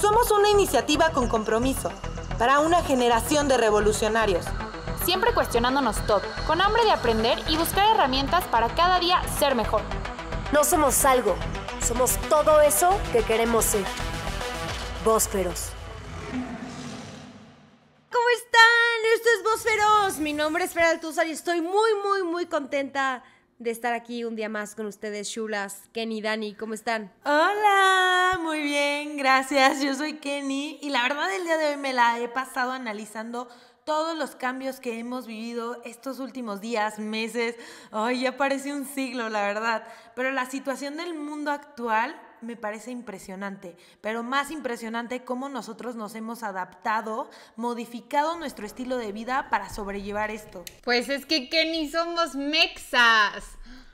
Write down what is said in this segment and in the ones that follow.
Somos una iniciativa con compromiso para una generación de revolucionarios. Siempre cuestionándonos todo, con hambre de aprender y buscar herramientas para cada día ser mejor. No somos algo, somos todo eso que queremos ser. Vósferos. ¿Cómo están? Esto es Vósferos. Mi nombre es Feral Altúzar y estoy muy, muy, muy contenta de estar aquí un día más con ustedes, Shulas, Kenny, Dani, ¿cómo están? Hola, muy bien, gracias. Yo soy Kenny y la verdad el día de hoy me la he pasado analizando todos los cambios que hemos vivido estos últimos días, meses, ay, ya parece un siglo, la verdad. Pero la situación del mundo actual me parece impresionante, pero más impresionante cómo nosotros nos hemos adaptado, modificado nuestro estilo de vida para sobrellevar esto. Pues es que Kenny somos mexas.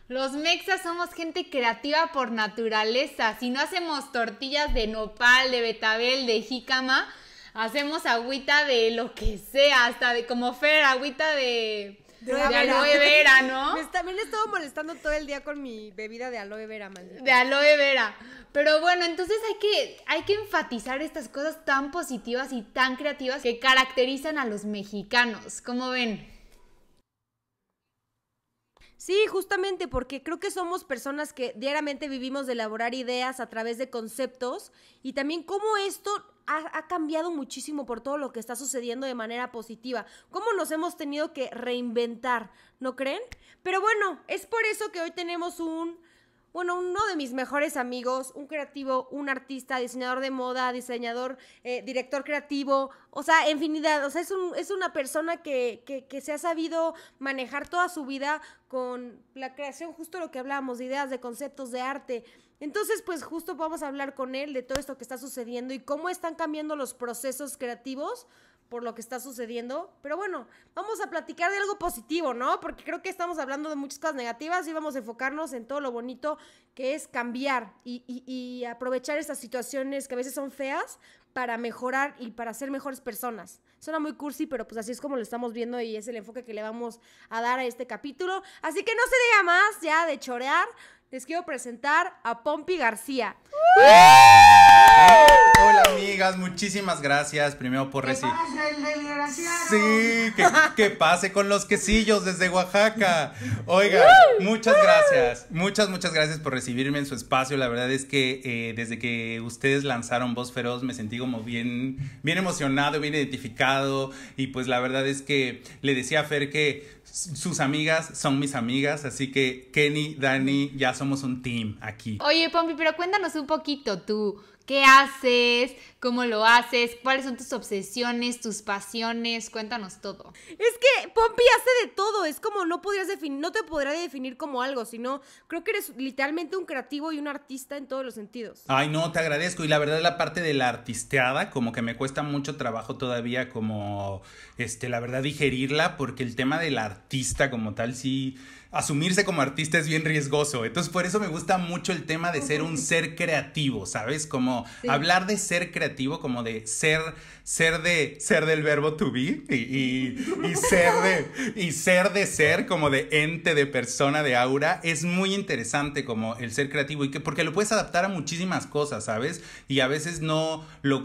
Los mexas somos gente creativa por naturaleza. Si no hacemos tortillas de nopal, de betabel, de jícama, hacemos agüita de lo que sea, hasta de como fer, agüita de de, aloe vera, ¿no? Me también he estado molestando todo el día con mi bebida de aloe vera, maldita. De aloe vera. Pero bueno, entonces hay que, hay que enfatizar estas cosas tan positivas y tan creativas que caracterizan a los mexicanos. ¿Cómo ven? Sí, justamente porque creo que somos personas que diariamente vivimos de elaborar ideas a través de conceptos y también cómo esto ha, cambiado muchísimo por todo lo que está sucediendo de manera positiva. ¿Cómo nos hemos tenido que reinventar? ¿No creen? Pero bueno, es por eso que hoy tenemos un bueno, uno de mis mejores amigos, un creativo, un artista, diseñador de moda, diseñador, eh, director creativo, o sea, infinidad, o sea, es, es una persona que, que se ha sabido manejar toda su vida con la creación, justo lo que hablábamos, de ideas, de conceptos, de arte. Entonces, pues justo vamos a hablar con él de todo esto que está sucediendo y cómo están cambiando los procesos creativos por lo que está sucediendo. Pero bueno, vamos a platicar de algo positivo, ¿no? Porque creo que estamos hablando de muchas cosas negativas y vamos a enfocarnos en todo lo bonito que es cambiar y, aprovechar estas situaciones que a veces son feas para mejorar y para ser mejores personas. Suena muy cursi, pero pues así es como lo estamos viendo y es el enfoque que le vamos a dar a este capítulo. Así que no se diga más ya de chorear les quiero presentar a Pompi García. Hola amigas, muchísimas gracias primero por recibir. Sí, que, pase con los quesillos desde Oaxaca. Oiga, muchas gracias, muchas, muchas gracias por recibirme en su espacio. La verdad es que eh, desde que ustedes lanzaron Voz Feroz me sentí como bien, bien emocionado, bien identificado y pues la verdad es que le decía a Fer que sus amigas son mis amigas, así que Kenny, Dani, ya somos un team aquí. Oye, Pompi, pero cuéntanos un poquito tú, ¿Qué haces? ¿Cómo lo haces? ¿Cuáles son tus obsesiones, tus pasiones? Cuéntanos todo. Es que Pompi hace de todo. Es como no podrías definir, no te podrá definir como algo, sino creo que eres literalmente un creativo y un artista en todos los sentidos. Ay, no, te agradezco. Y la verdad, la parte de la artisteada, como que me cuesta mucho trabajo todavía, como este, la verdad, digerirla, porque el tema del artista como tal, sí asumirse como artista es bien riesgoso. Entonces, por eso me gusta mucho el tema de ser un ser creativo, ¿sabes? Como hablar de ser creativo, como de ser, ser de, ser del verbo to be y, ser de, y ser de ser, como de ente, de persona, de aura, es muy interesante como el ser creativo y que, porque lo puedes adaptar a muchísimas cosas, ¿sabes? Y a veces no,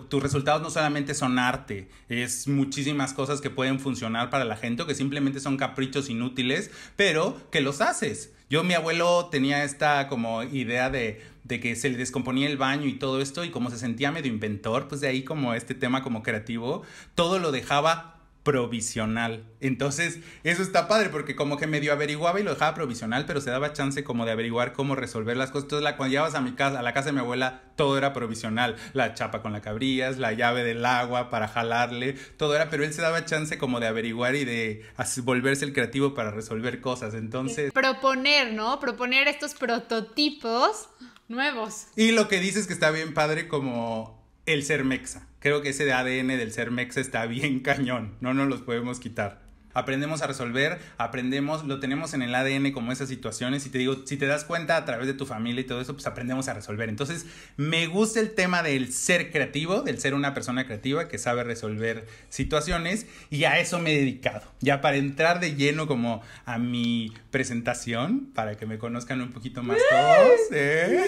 tus resultados no solamente son arte, es muchísimas cosas que pueden funcionar para la gente o que simplemente son caprichos inútiles, pero que los haces. Yo, mi abuelo tenía esta como idea de, de que se le descomponía el baño y todo esto, y como se sentía medio inventor, pues de ahí como este tema como creativo, todo lo dejaba provisional. Entonces, eso está padre porque como que medio averiguaba y lo dejaba provisional, pero se daba chance como de averiguar cómo resolver las cosas. Entonces, la, cuando llegabas a mi casa, a la casa de mi abuela, todo era provisional. La chapa con la cabrías, la llave del agua para jalarle, todo era, pero él se daba chance como de averiguar y de volverse el creativo para resolver cosas. Entonces, proponer, ¿no? Proponer estos prototipos nuevos. Y lo que dices que está bien padre como el ser mexa creo que ese de ADN del ser Mex está bien cañón, no nos los podemos quitar aprendemos a resolver, aprendemos, lo tenemos en el ADN como esas situaciones y te digo, si te das cuenta a través de tu familia y todo eso, pues aprendemos a resolver. Entonces, me gusta el tema del ser creativo, del ser una persona creativa que sabe resolver situaciones y a eso me he dedicado. Ya para entrar de lleno como a mi presentación, para que me conozcan un poquito más todos. ¿eh?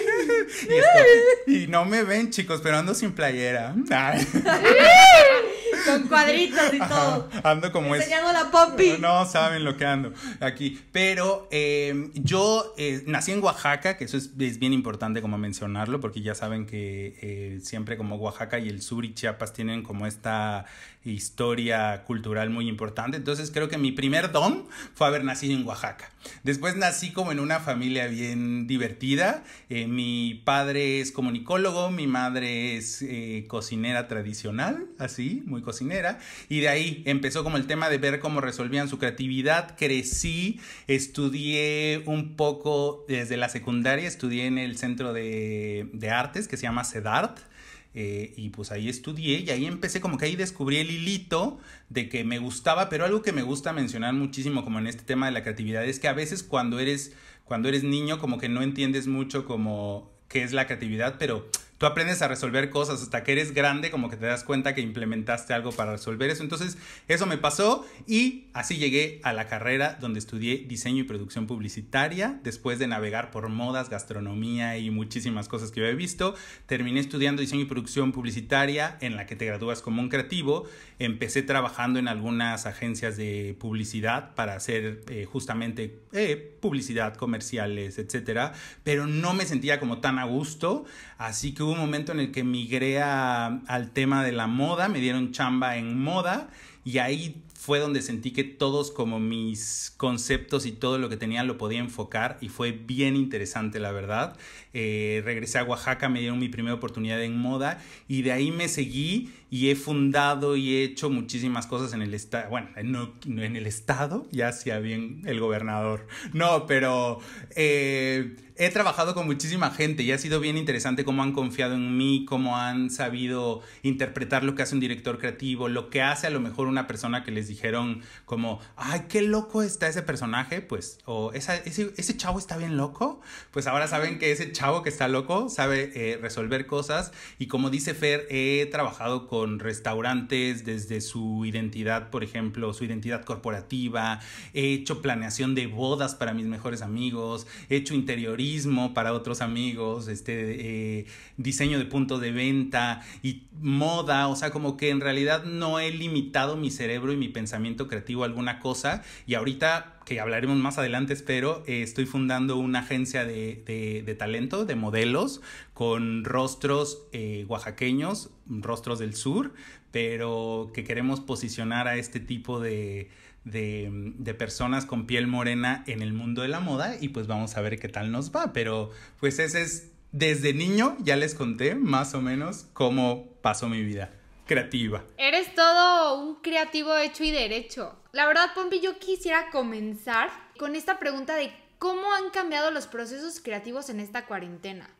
Y, no me ven chicos, pero ando sin playera. Ay. Con cuadritos y todo. Ando como es. la No, saben lo que ando aquí. Pero em, yo eh, nací en Oaxaca, que eso es, bien importante como mencionarlo, porque ya saben que eh, siempre como Oaxaca y el sur y Chiapas tienen como esta historia cultural muy importante. Entonces creo que mi primer don fue haber nacido en Oaxaca. Después nací como en una familia bien divertida. Eh, mi padre es comunicólogo, mi madre es eh, cocinera tradicional, así, muy cocinera. Y de ahí empezó como el tema de ver cómo resolvían su creatividad. Crecí, estudié un poco desde la secundaria, estudié en el centro de, de artes que se llama CEDART eh, y pues ahí estudié y ahí empecé como que ahí descubrí el hilito de que me gustaba, pero algo que me gusta mencionar muchísimo como en este tema de la creatividad es que a veces cuando eres, cuando eres niño como que no entiendes mucho como qué es la creatividad, pero Tú aprendes a resolver cosas hasta que eres grande, como que te das cuenta que implementaste algo para resolver eso. Entonces, eso me pasó y así llegué a la carrera donde estudié diseño y producción publicitaria. Después de navegar por modas, gastronomía y muchísimas cosas que yo he visto, terminé estudiando diseño y producción publicitaria en la que te gradúas como un creativo. Empecé trabajando en algunas agencias de publicidad para hacer eh, justamente eh, publicidad, comerciales, etcétera, pero no me sentía como tan a gusto, así que un momento en el que migré a, al tema de la moda, me dieron chamba en moda y ahí fue donde sentí que todos como mis conceptos y todo lo que tenía lo podía enfocar y fue bien interesante la verdad. Eh, regresé a Oaxaca, me dieron mi primera oportunidad en moda y de ahí me seguí y he fundado y he hecho muchísimas cosas en el estado, bueno, no, en el estado, ya sea bien el gobernador, no, pero eh, he trabajado con muchísima gente y ha sido bien interesante cómo han confiado en mí, cómo han sabido interpretar lo que hace un director creativo, lo que hace a lo mejor una persona que les dijeron como, ay, qué loco está ese personaje, pues, o ese, ese chavo está bien loco, pues ahora saben que ese chavo hago que está loco, sabe eh, resolver cosas y como dice Fer, he trabajado con restaurantes desde su identidad, por ejemplo, su identidad corporativa, he hecho planeación de bodas para mis mejores amigos, he hecho interiorismo para otros amigos, este, eh, diseño de punto de venta y moda, o sea, como que en realidad no he limitado mi cerebro y mi pensamiento creativo a alguna cosa y ahorita que hablaremos más adelante, pero eh, estoy fundando una agencia de, talento, de modelos, con rostros eh, oaxaqueños, rostros del sur, pero que queremos posicionar a este tipo de, de, personas con piel morena en el mundo de la moda y pues vamos a ver qué tal nos va. Pero pues ese es, desde niño ya les conté más o menos cómo pasó mi vida creativa. Eres todo un creativo hecho y derecho. La verdad, Pompi, yo quisiera comenzar con esta pregunta de cómo han cambiado los procesos creativos en esta cuarentena.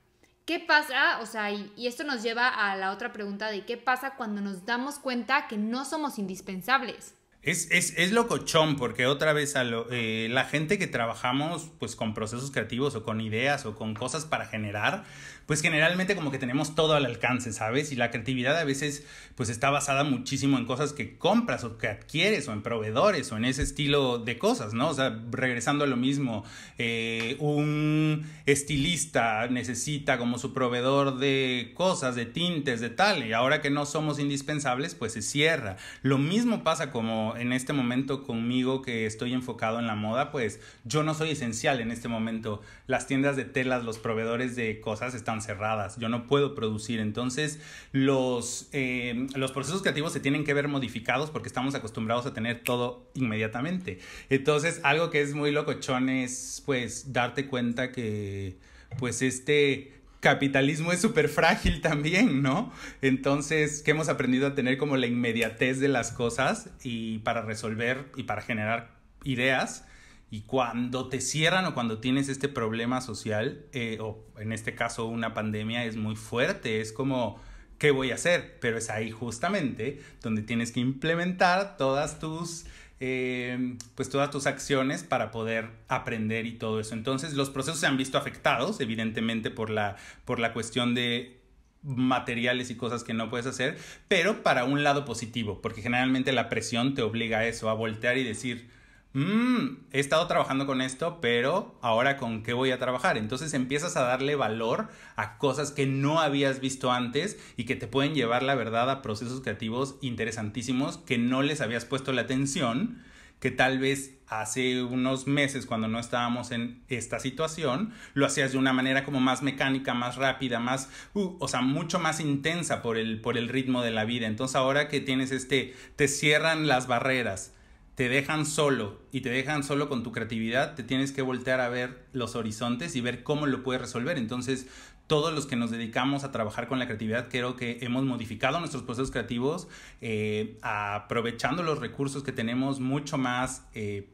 ¿Qué pasa? O sea, y, y, esto nos lleva a la otra pregunta de qué pasa cuando nos damos cuenta que no somos indispensables. Es, es, es, locochón porque otra vez a eh, la gente que trabajamos pues con procesos creativos o con ideas o con cosas para generar, pues generalmente como que tenemos todo al alcance, ¿sabes? Y la creatividad a veces pues está basada muchísimo en cosas que compras o que adquieres o en proveedores o en ese estilo de cosas, ¿no? O sea, regresando a lo mismo, eh, un estilista necesita como su proveedor de cosas, de tintes, de tal, y ahora que no somos indispensables pues se cierra. Lo mismo pasa como en este momento conmigo que estoy enfocado en la moda, pues yo no soy esencial en este momento. Las tiendas de telas, los proveedores de cosas están cerradas, yo no puedo producir. Entonces, los, eh, los procesos creativos se tienen que ver modificados porque estamos acostumbrados a tener todo inmediatamente. Entonces, algo que es muy locochón es pues darte cuenta que pues este capitalismo es súper frágil también, ¿no? Entonces, que hemos aprendido a tener como la inmediatez de las cosas y para resolver y para generar ideas. Y cuando te cierran o cuando tienes este problema social, eh, o en este caso una pandemia, es muy fuerte, es como... ¿Qué voy a hacer? Pero es ahí justamente donde tienes que implementar todas tus eh, pues todas tus acciones para poder aprender y todo eso. Entonces los procesos se han visto afectados evidentemente por la, por la cuestión de materiales y cosas que no puedes hacer, pero para un lado positivo, porque generalmente la presión te obliga a eso, a voltear y decir, Mm, he estado trabajando con esto, pero ahora con qué voy a trabajar. Entonces empiezas a darle valor a cosas que no habías visto antes y que te pueden llevar, la verdad, a procesos creativos interesantísimos que no les habías puesto la atención que tal vez hace unos meses cuando no estábamos en esta situación, lo hacías de una manera como más mecánica, más rápida, más, uh, o sea, mucho más intensa por el, por el ritmo de la vida. Entonces ahora que tienes este, te cierran las barreras, te dejan solo y te dejan solo con tu creatividad, te tienes que voltear a ver los horizontes y ver cómo lo puedes resolver. Entonces, todos los que nos dedicamos a trabajar con la creatividad, creo que hemos modificado nuestros procesos creativos eh, aprovechando los recursos que tenemos mucho más eh,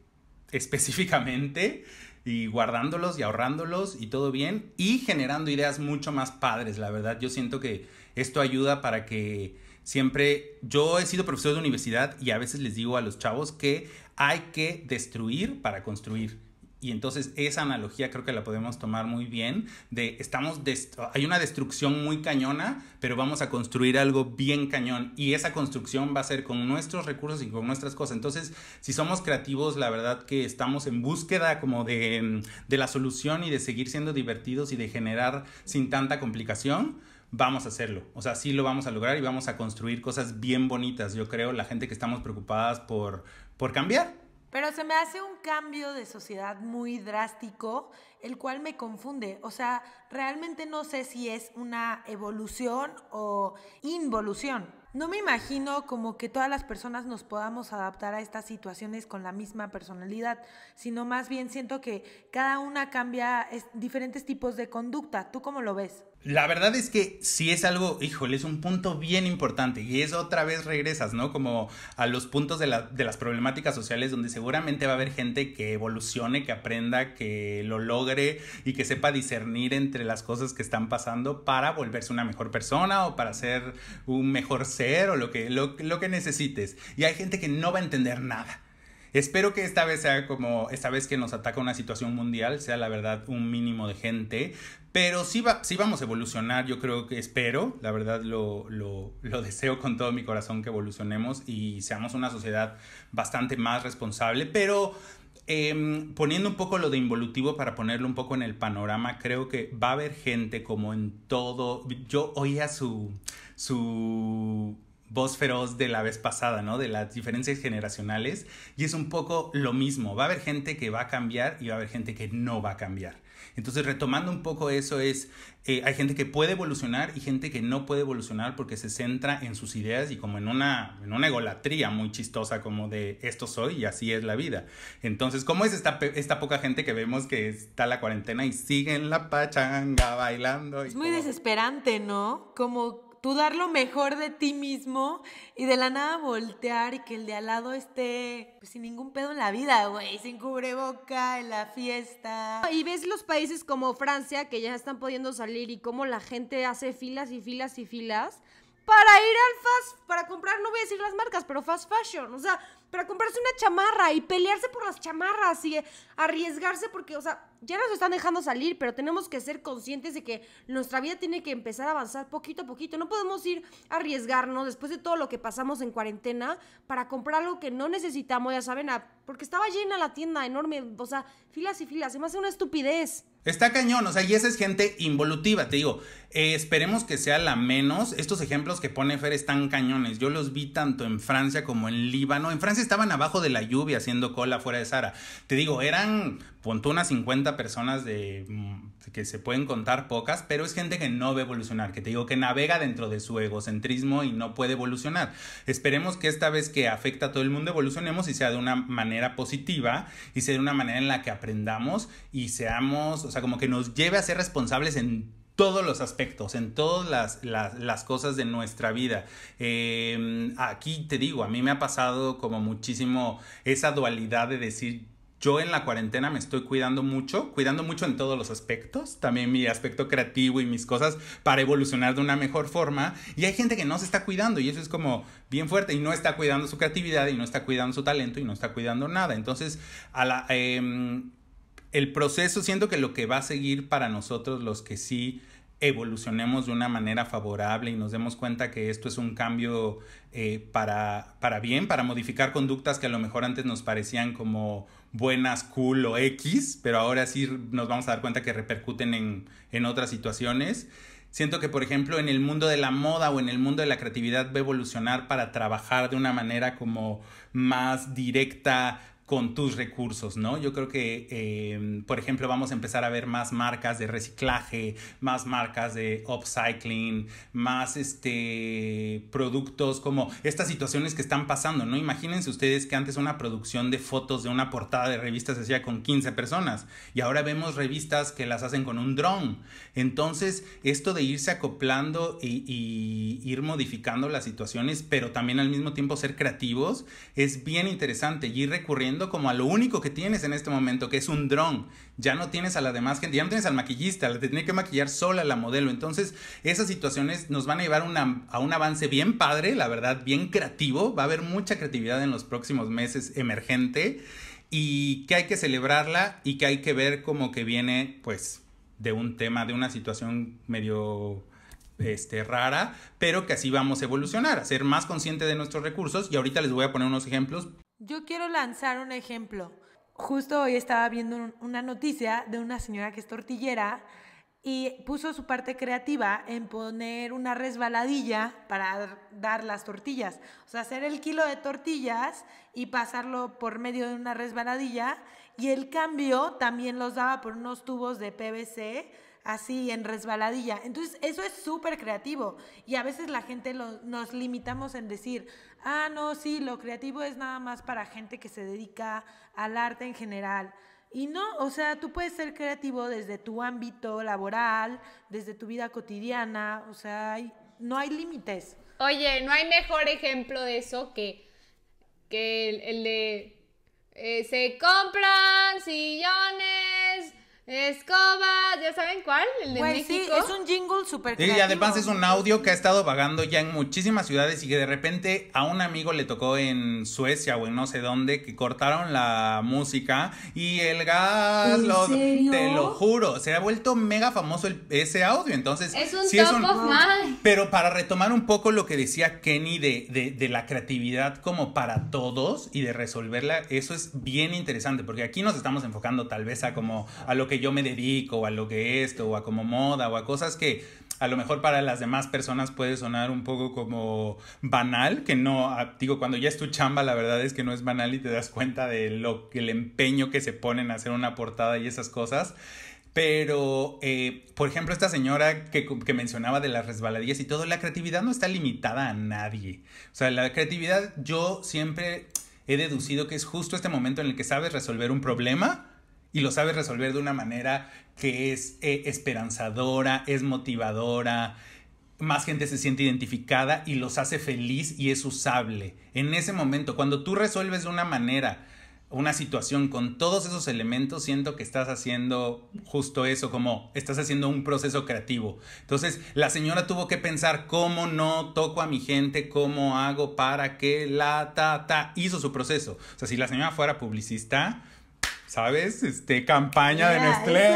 específicamente y guardándolos y ahorrándolos y todo bien y generando ideas mucho más padres. La verdad, yo siento que esto ayuda para que Siempre yo he sido profesor de universidad y a veces les digo a los chavos que hay que destruir para construir. Y entonces esa analogía creo que la podemos tomar muy bien de estamos hay una destrucción muy cañona, pero vamos a construir algo bien cañón y esa construcción va a ser con nuestros recursos y con nuestras cosas. Entonces, si somos creativos, la verdad que estamos en búsqueda como de, de la solución y de seguir siendo divertidos y de generar sin tanta complicación vamos a hacerlo. O sea, sí lo vamos a lograr y vamos a construir cosas bien bonitas, yo creo, la gente que estamos preocupadas por, por cambiar. Pero se me hace un cambio de sociedad muy drástico, el cual me confunde. O sea, realmente no sé si es una evolución o involución. No me imagino como que todas las personas nos podamos adaptar a estas situaciones con la misma personalidad, sino más bien siento que cada una cambia diferentes tipos de conducta. ¿Tú cómo lo ves? La verdad es que si es algo, híjole, es un punto bien importante y es otra vez regresas, ¿no? Como a los puntos de, las problemáticas sociales donde seguramente va a haber gente que evolucione, que aprenda, que lo logre y que sepa discernir entre las cosas que están pasando para volverse una mejor persona o para ser un mejor ser o lo que, lo que necesites. Y hay gente que no va a entender nada Espero que esta vez sea como, esta vez que nos ataca una situación mundial, sea la verdad un mínimo de gente, pero sí, vamos a evolucionar, yo creo que espero, la verdad lo, deseo con todo mi corazón que evolucionemos y seamos una sociedad bastante más responsable, pero em, poniendo un poco lo de involutivo para ponerlo un poco en el panorama, creo que va a haber gente como en todo. Yo oía su. su voz feroz de la vez pasada, ¿no? De las diferencias generacionales. Y es un poco lo mismo. Va a haber gente que va a cambiar y va a haber gente que no va a cambiar. Entonces, retomando un poco eso, es, eh, hay gente que puede evolucionar y gente que no puede evolucionar porque se centra en sus ideas y como en una, en una egolatría muy chistosa como de esto soy y así es la vida. Entonces, ¿cómo es esta, poca gente que vemos que está la cuarentena y sigue en la pachanga bailando? es muy desesperante, ¿no? Como tú dar lo mejor de ti mismo y de la nada voltear y que el de al lado esté pues, sin ningún pedo en la vida, güey, sin cubreboca, en la fiesta. Y ves los países como Francia que ya están pudiendo salir y cómo la gente hace filas y filas y filas para ir al fast, para comprar, no voy a decir las marcas, pero fast fashion, o sea para comprarse una chamarra y pelearse por las chamarras y arriesgarse porque, o sea, ya nos están dejando salir, pero tenemos que ser conscientes de que nuestra vida tiene que empezar a avanzar poquito a poquito. No podemos ir a arriesgarnos después de todo lo que pasamos en cuarentena para comprar algo que no necesitamos, ya saben, porque estaba llena la tienda enorme, o sea, filas y filas, se me hace una estupidez. Está cañón, o sea, y esa es gente involutiva, te digo, eh, esperemos que sea la menos. Estos ejemplos que pone Fer están cañones, yo los vi tanto en Francia como en Líbano. En Francia estaban abajo de la lluvia haciendo cola fuera de Sara. Te digo, eran, punto unas 50 personas de mm, que se pueden contar pocas, pero es gente que no ve evolucionar, que te digo que navega dentro de su egocentrismo y no puede evolucionar. Esperemos que esta vez que afecta a todo el mundo evolucionemos y sea de una manera positiva y sea de una manera en la que aprendamos y seamos, o sea, como que nos lleve a ser responsables en todos los aspectos, en todas las, cosas de nuestra vida. Eh, aquí te digo, a mí me ha pasado como muchísimo esa dualidad de decir, yo en la cuarentena me estoy cuidando mucho, cuidando mucho en todos los aspectos, también mi aspecto creativo y mis cosas para evolucionar de una mejor forma. Y hay gente que no se está cuidando y eso es como bien fuerte y no está cuidando su creatividad y no está cuidando su talento y no está cuidando nada. Entonces, a la, em, el proceso siento que lo que va a seguir para nosotros los que sí evolucionemos de una manera favorable y nos demos cuenta que esto es un cambio eh, para, para bien, para modificar conductas que a lo mejor antes nos parecían como buenas, cool o X, pero ahora sí nos vamos a dar cuenta que repercuten en, en otras situaciones. Siento que, por ejemplo, en el mundo de la moda o en el mundo de la creatividad va a evolucionar para trabajar de una manera como más directa, con tus recursos, ¿no? Yo creo que, em, por ejemplo, vamos a empezar a ver más marcas de reciclaje, más marcas de upcycling, más este, productos como estas situaciones que están pasando, ¿no? Imagínense ustedes que antes una producción de fotos de una portada de revistas se hacía con 15 personas y ahora vemos revistas que las hacen con un dron. Entonces, esto de irse acoplando y, y ir modificando las situaciones, pero también al mismo tiempo ser creativos, es bien interesante y ir recurriendo como a lo único que tienes en este momento, que es un dron. Ya no tienes a la demás gente, ya no tienes al maquillista, te tiene que maquillar sola la modelo. Entonces, esas situaciones nos van a llevar a un avance bien padre, la verdad, bien creativo. Va a haber mucha creatividad en los próximos meses emergente y que hay que celebrarla y que hay que ver como que viene, pues, de un tema, de una situación medio este, rara, pero que así vamos a evolucionar, a ser más consciente de nuestros recursos. Y ahorita les voy a poner unos ejemplos. Yo quiero lanzar un ejemplo. Justo hoy estaba viendo una noticia de una señora que es tortillera y puso su parte creativa en poner una resbaladilla para dar las tortillas. O sea, hacer el kilo de tortillas y pasarlo por medio de una resbaladilla y el cambio también los daba por unos tubos de PVC así en resbaladilla. Entonces, eso es súper creativo y a veces la gente nos limitamos en decir, ah, no, sí, lo creativo es nada más para gente que se dedica al arte en general. Y no, o sea, tú puedes ser creativo desde tu ámbito laboral, desde tu vida cotidiana, o sea, no hay límites. Oye, no hay mejor ejemplo de eso que, que el, de eh, se compran sillones Escoba, ¿ya saben cuál? El de es un jingle súper creativo. Y además es un audio que ha estado vagando ya en muchísimas ciudades y que de repente a un amigo le tocó en Suecia o en no sé dónde que cortaron la música y el gas, lo, te lo juro, se ha vuelto mega famoso ese audio. Entonces, es un sí top of Pero para retomar un poco lo que decía Kenny de, de la creatividad como para todos y de resolverla, eso es bien interesante porque aquí nos estamos enfocando tal vez a como a lo que yo me dedico, a lo que esto, o a como moda, o a cosas que a lo mejor para las demás personas puede sonar un poco como banal, que no, digo, cuando ya es tu chamba, la verdad es que no es banal y te das cuenta de lo que el empeño que se ponen a hacer una portada y esas cosas. Pero, eh, por ejemplo, esta señora que, que, mencionaba de las resbaladillas y todo, la creatividad no está limitada a nadie. O sea, la creatividad yo siempre he deducido que es justo este momento en el que sabes resolver un problema y lo sabes resolver de una manera que es eh, esperanzadora, es motivadora, más gente se siente identificada y los hace feliz y es usable. En ese momento, cuando tú resuelves de una manera una situación con todos esos elementos, siento que estás haciendo justo eso, como estás haciendo un proceso creativo. Entonces, la señora tuvo que pensar cómo no toco a mi gente, cómo hago para que la ta ta hizo su proceso. O sea, si la señora fuera publicista, ¿sabes? Este, campaña de Nestlé,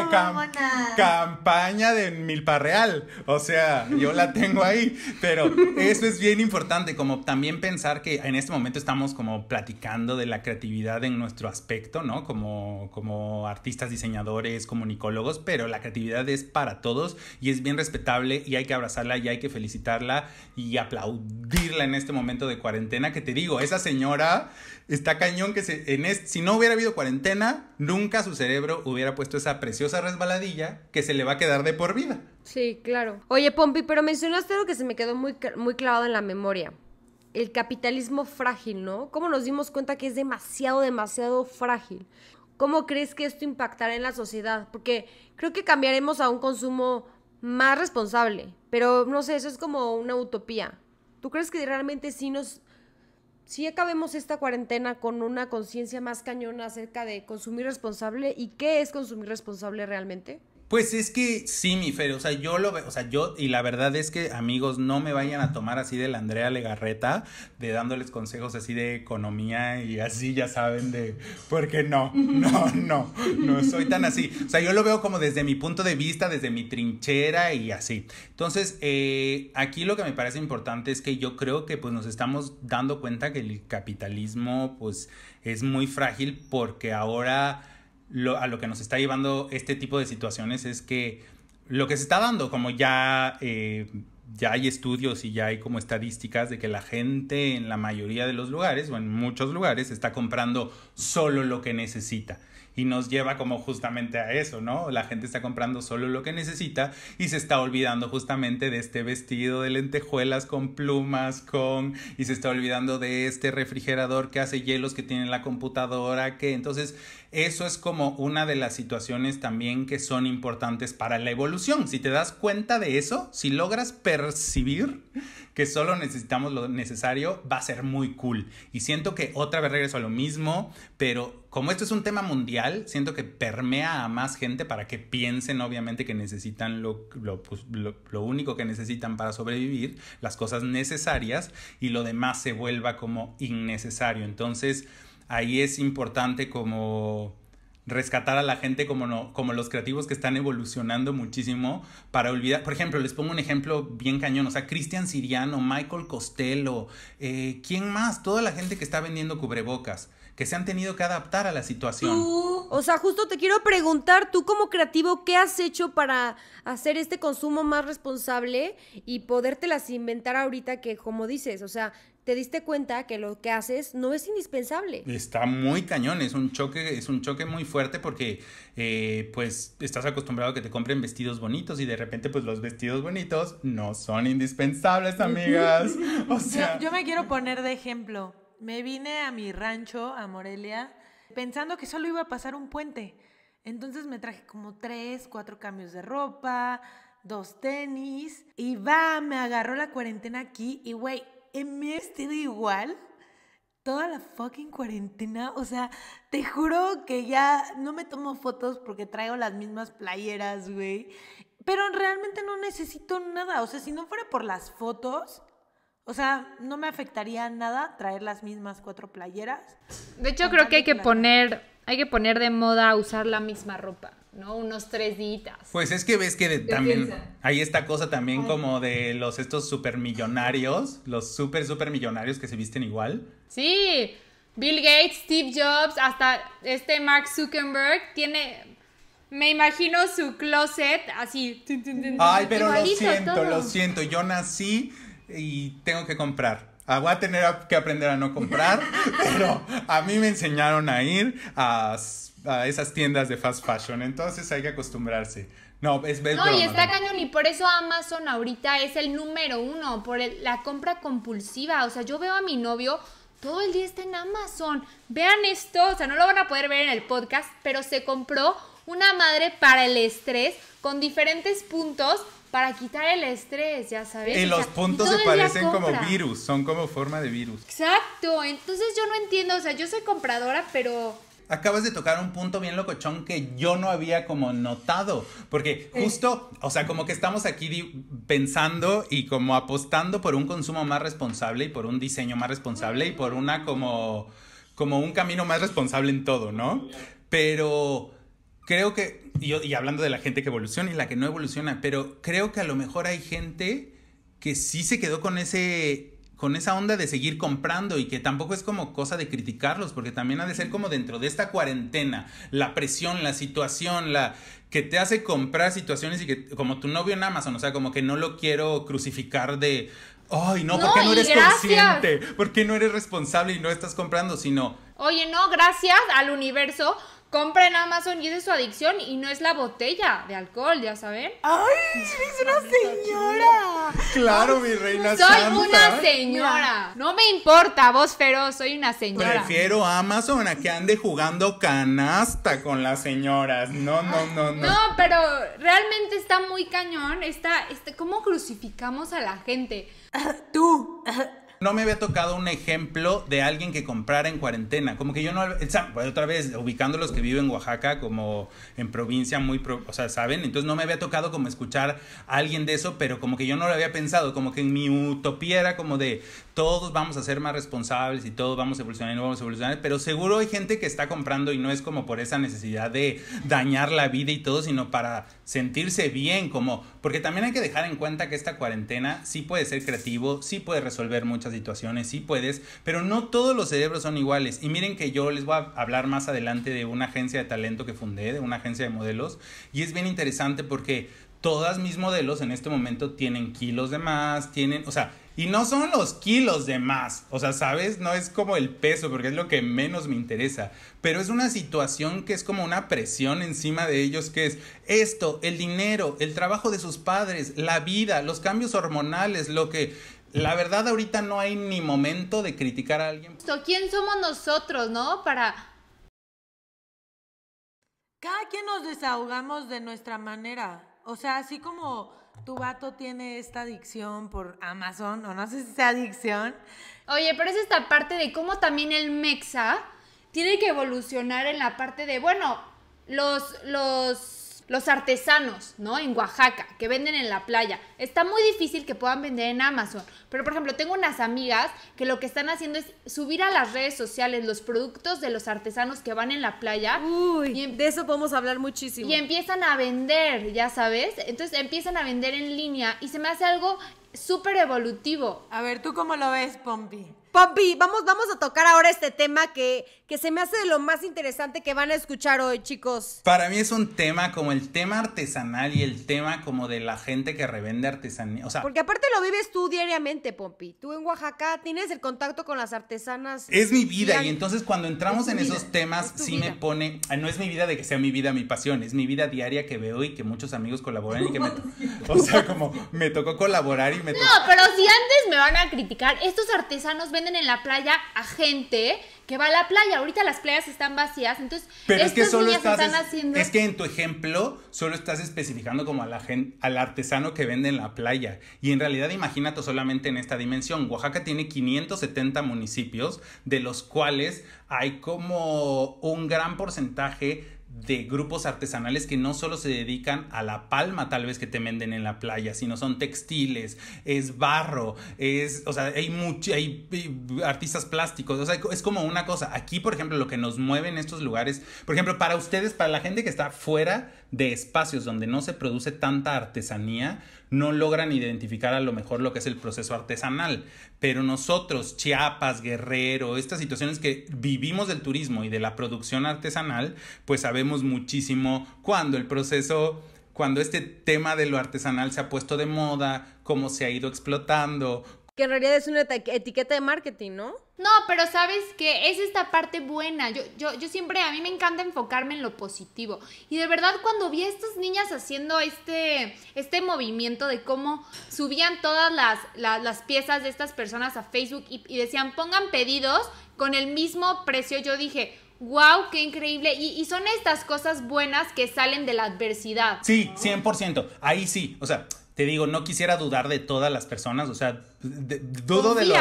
campaña de Milpa Real. O sea, yo la tengo ahí, pero eso es bien importante, como también pensar que en este momento estamos como platicando de la creatividad en nuestro aspecto, ¿no? Como, como artistas, diseñadores, comunicólogos, pero la creatividad es para todos y es bien respetable y hay que abrazarla y hay que felicitarla y aplaudirla en este momento de cuarentena que te digo, esa señora está cañón que se, en si no hubiera habido cuarentena, nunca, su cerebro hubiera puesto esa preciosa resbaladilla que se le va a quedar de por vida. Sí, claro. Oye, Pompi, pero mencionaste algo que se me quedó muy, muy clavado en la memoria. El capitalismo frágil, ¿no? ¿Cómo nos dimos cuenta que es demasiado, demasiado frágil? ¿Cómo crees que esto impactará en la sociedad? Porque creo que cambiaremos a un consumo más responsable, pero no sé, eso es como una utopía. ¿Tú crees que realmente sí nos si acabemos esta cuarentena con una conciencia más cañona acerca de consumir responsable y qué es consumir responsable realmente. Pues es que sí, mi Fer, o sea, yo lo veo, o sea, yo, y la verdad es que, amigos, no me vayan a tomar así de la Andrea Legarreta, de dándoles consejos así de economía y así, ya saben, de, porque no, no, no, no soy tan así. O sea, yo lo veo como desde mi punto de vista, desde mi trinchera y así. Entonces, eh, aquí lo que me parece importante es que yo creo que pues nos estamos dando cuenta que el capitalismo pues es muy frágil porque ahora lo, a lo que nos está llevando este tipo de situaciones es que lo que se está dando, como ya, eh, ya hay estudios y ya hay como estadísticas de que la gente en la mayoría de los lugares o en muchos lugares está comprando solo lo que necesita y nos lleva como justamente a eso, ¿no? La gente está comprando solo lo que necesita y se está olvidando justamente de este vestido de lentejuelas con plumas, con... y se está olvidando de este refrigerador que hace hielos que tiene la computadora, que entonces eso es como una de las situaciones también que son importantes para la evolución. Si te das cuenta de eso, si logras percibir que solo necesitamos lo necesario, va a ser muy cool. Y siento que otra vez regreso a lo mismo, pero como esto es un tema mundial, siento que permea a más gente para que piensen obviamente que necesitan lo, lo, pues, único que necesitan para sobrevivir, las cosas necesarias, y lo demás se vuelva como innecesario. Entonces, ahí es importante como rescatar a la gente como, no, como los creativos que están evolucionando muchísimo para olvidar, por ejemplo, les pongo un ejemplo bien cañón, o sea, Cristian Siriano, Michael Costello, eh, ¿quién más? Toda la gente que está vendiendo cubrebocas, que se han tenido que adaptar a la situación. o sea, justo te quiero preguntar, tú como creativo, ¿qué has hecho para hacer este consumo más responsable y podértelas inventar ahorita que, como dices, o sea, te diste cuenta que lo que haces no es indispensable. Está muy cañón, es un choque, es un choque muy fuerte porque eh, pues estás acostumbrado a que te compren vestidos bonitos y de repente pues los vestidos bonitos no son indispensables, amigas. O sea... yo, yo me quiero poner de ejemplo. Me vine a mi rancho, a Morelia, pensando que solo iba a pasar un puente. Entonces me traje como tres, cuatro cambios de ropa, dos tenis y va, me agarró la cuarentena aquí y güey, me he estado igual toda la fucking cuarentena. O sea, te juro que ya no me tomo fotos porque traigo las mismas playeras, güey. Pero realmente no necesito nada. O sea, si no fuera por las fotos, o sea, no me afectaría nada traer las mismas cuatro playeras. De hecho, creo que hay que poner, hay que poner de moda usar la misma ropa. ¿no? Unos tres días. Pues es que ves que también hay esta cosa también como de los estos supermillonarios, los super millonarios que se visten igual. Sí, Bill Gates, Steve Jobs, hasta este Mark Zuckerberg tiene me imagino su closet así. Ay, pero lo siento, lo siento. Yo nací y tengo que comprar. Ah, voy a tener que aprender a no comprar, pero a mí me enseñaron a ir a a esas tiendas de fast fashion. Entonces hay que acostumbrarse. No, es, verdad. No, y está cañón y por eso Amazon ahorita es el número uno, por la compra compulsiva. O sea, yo veo a mi novio todo el día está en Amazon. Vean esto, o sea, no lo van a poder ver en el podcast, pero se compró una madre para el estrés con diferentes puntos para quitar el estrés, ya sabes. Y los puntos se parecen como virus, son como forma de virus. Exacto, entonces yo no entiendo, o sea, yo soy compradora, pero acabas de tocar un punto bien locochón que yo no había como notado, porque justo, o sea, como que estamos aquí pensando y como apostando por un consumo más responsable y por un diseño más responsable y por una como, como un camino más responsable en todo, ¿no? Pero creo que, y, y hablando de la gente que evoluciona y la que no evoluciona, pero creo que a lo mejor hay gente que sí se quedó con ese con esa onda de seguir comprando y que tampoco es como cosa de criticarlos, porque también ha de ser como dentro de esta cuarentena, la presión, la situación, la que te hace comprar situaciones y que como tu novio en Amazon, o sea, como que no lo quiero crucificar de, ay, no, porque no eres consciente? porque no eres responsable y no estás comprando? Sino, oye, no, gracias al universo compra en Amazon y es de su adicción y no es la botella de alcohol, ya saben. ¡Ay! ¡Eres una señora! Claro, mi reina. Soy una señora. No me importa, vos feroz, soy una señora. Prefiero Amazon a que ande jugando canasta con las señoras. No, no, no, no. No, pero realmente está muy cañón. Está, está ¿Cómo crucificamos a la gente? Tú no me había tocado un ejemplo de alguien que comprara en cuarentena. Como que yo no. Pues, otra vez, ubicando los que viven en Oaxaca, como en provincia, muy. o sea, ¿saben? Entonces no me había tocado como escuchar a alguien de eso, pero como que yo no lo había pensado. Como que en mi utopía era como de todos vamos a ser más responsables y todos vamos a evolucionar y no vamos a evolucionar. Pero seguro hay gente que está comprando y no es como por esa necesidad de dañar la vida y todo, sino para sentirse bien, como, porque también hay que dejar en cuenta que esta cuarentena sí puede ser creativo, sí puede resolver muchas situaciones, sí puedes, pero no todos los cerebros son iguales. Y miren que yo les voy a hablar más adelante de una agencia de talento que fundé, de una agencia de modelos, y es bien interesante porque todas mis modelos en este momento tienen kilos de más, tienen, o sea, y no son los kilos de más, o sea, ¿sabes? No es como el peso, porque es lo que menos me interesa, pero es una situación que es como una presión encima de ellos, que es esto, el dinero, el trabajo de sus padres, la vida, los cambios hormonales, lo que... La verdad ahorita no hay ni momento de criticar a alguien. ¿Quién somos nosotros, no? Para... Cada quien nos desahogamos de nuestra manera. O sea, así como tu vato tiene esta adicción por Amazon, o no sé si sea adicción. Oye, pero es esta parte de cómo también el Mexa tiene que evolucionar en la parte de, bueno, los, los los artesanos, ¿no? En Oaxaca, que venden en la playa. Está muy difícil que puedan vender en Amazon. Pero, por ejemplo, tengo unas amigas que lo que están haciendo es subir a las redes sociales los productos de los artesanos que van en la playa. Uy, em- de eso podemos hablar muchísimo. Y empiezan a vender, ya sabes. Entonces empiezan a vender en línea y se me hace algo súper evolutivo. A ver, ¿tú cómo lo ves, Pompi? Pompi, vamos, vamos a tocar ahora este tema que, que se me hace de lo más interesante que van a escuchar hoy, chicos. Para mí es un tema como el tema artesanal y el tema como de la gente que revende artesanía. O sea, Porque aparte lo vives tú diariamente, Pompi. Tú en Oaxaca tienes el contacto con las artesanas. Es mi vida y, entonces cuando entramos en esos temas sí me pone, ah, no es mi vida de que sea mi vida mi pasión, es mi vida diaria que veo y que muchos amigos colaboran y que me... O sea, como me tocó colaborar y me... Tocó... No, pero si antes me van a criticar, estos artesanos venden en la playa a gente que va a la playa. Ahorita las playas están vacías, entonces Pero estas es que están haciendo... Es que en tu ejemplo solo estás especificando como a la gen, al artesano que vende en la playa. Y en realidad imagínate solamente en esta dimensión. Oaxaca tiene 570 municipios, de los cuales hay como un gran porcentaje de grupos artesanales que no solo se dedican a la palma tal vez que te venden en la playa, sino son textiles, es barro, es, o sea, hay, hay eh, artistas plásticos, o sea, es como una cosa. Aquí, por ejemplo, lo que nos mueve en estos lugares, por ejemplo, para ustedes, para la gente que está fuera, de espacios donde no se produce tanta artesanía, no logran identificar a lo mejor lo que es el proceso artesanal. Pero nosotros, Chiapas, Guerrero, estas situaciones que vivimos del turismo y de la producción artesanal, pues sabemos muchísimo cuando el proceso cuando este tema de lo artesanal se ha puesto de moda, cómo se ha ido explotando, que en realidad es una etiqueta de marketing, ¿no? No, pero sabes que es esta parte buena. Yo, yo, yo siempre, a mí me encanta enfocarme en lo positivo. Y de verdad, cuando vi a estas niñas haciendo este, este movimiento de cómo subían todas las, piezas de estas personas a Facebook y, decían, pongan pedidos con el mismo precio, yo dije... ¡Wow! ¡Qué increíble! Y, y son estas cosas buenas que salen de la adversidad. Sí, 100%. Ahí sí. O sea, te digo, no quisiera dudar de todas las personas. O sea, pues, dudo de lo.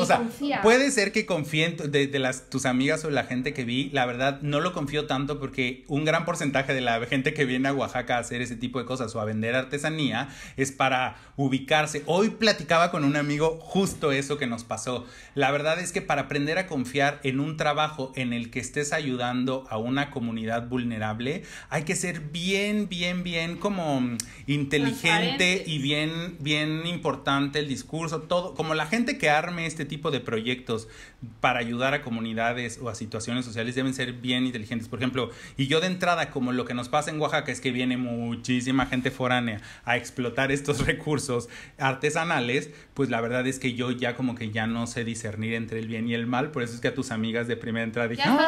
o sea, puede ser que confíen de, las, tus amigas o la gente que vi. La verdad, no lo confío tanto porque un gran porcentaje de la gente que viene a Oaxaca a hacer ese tipo de cosas o a vender artesanía es para ubicarse. Hoy platicaba con un amigo justo eso que nos pasó. La verdad es que para aprender a confiar en un trabajo en el que estés ayudando a una comunidad vulnerable, hay que ser bien, bien, bien como inteligente y bien, bien importante el discurso todo, como la gente que arme este tipo de proyectos para ayudar a comunidades o a situaciones sociales deben ser bien inteligentes. Por ejemplo, y yo de entrada, como lo que nos pasa en Oaxaca es que viene muchísima gente foránea a explotar estos recursos artesanales, pues la verdad es que yo ya como que ya no sé discernir entre el bien y el mal, por eso es que a tus amigas de primera entrada dije, no!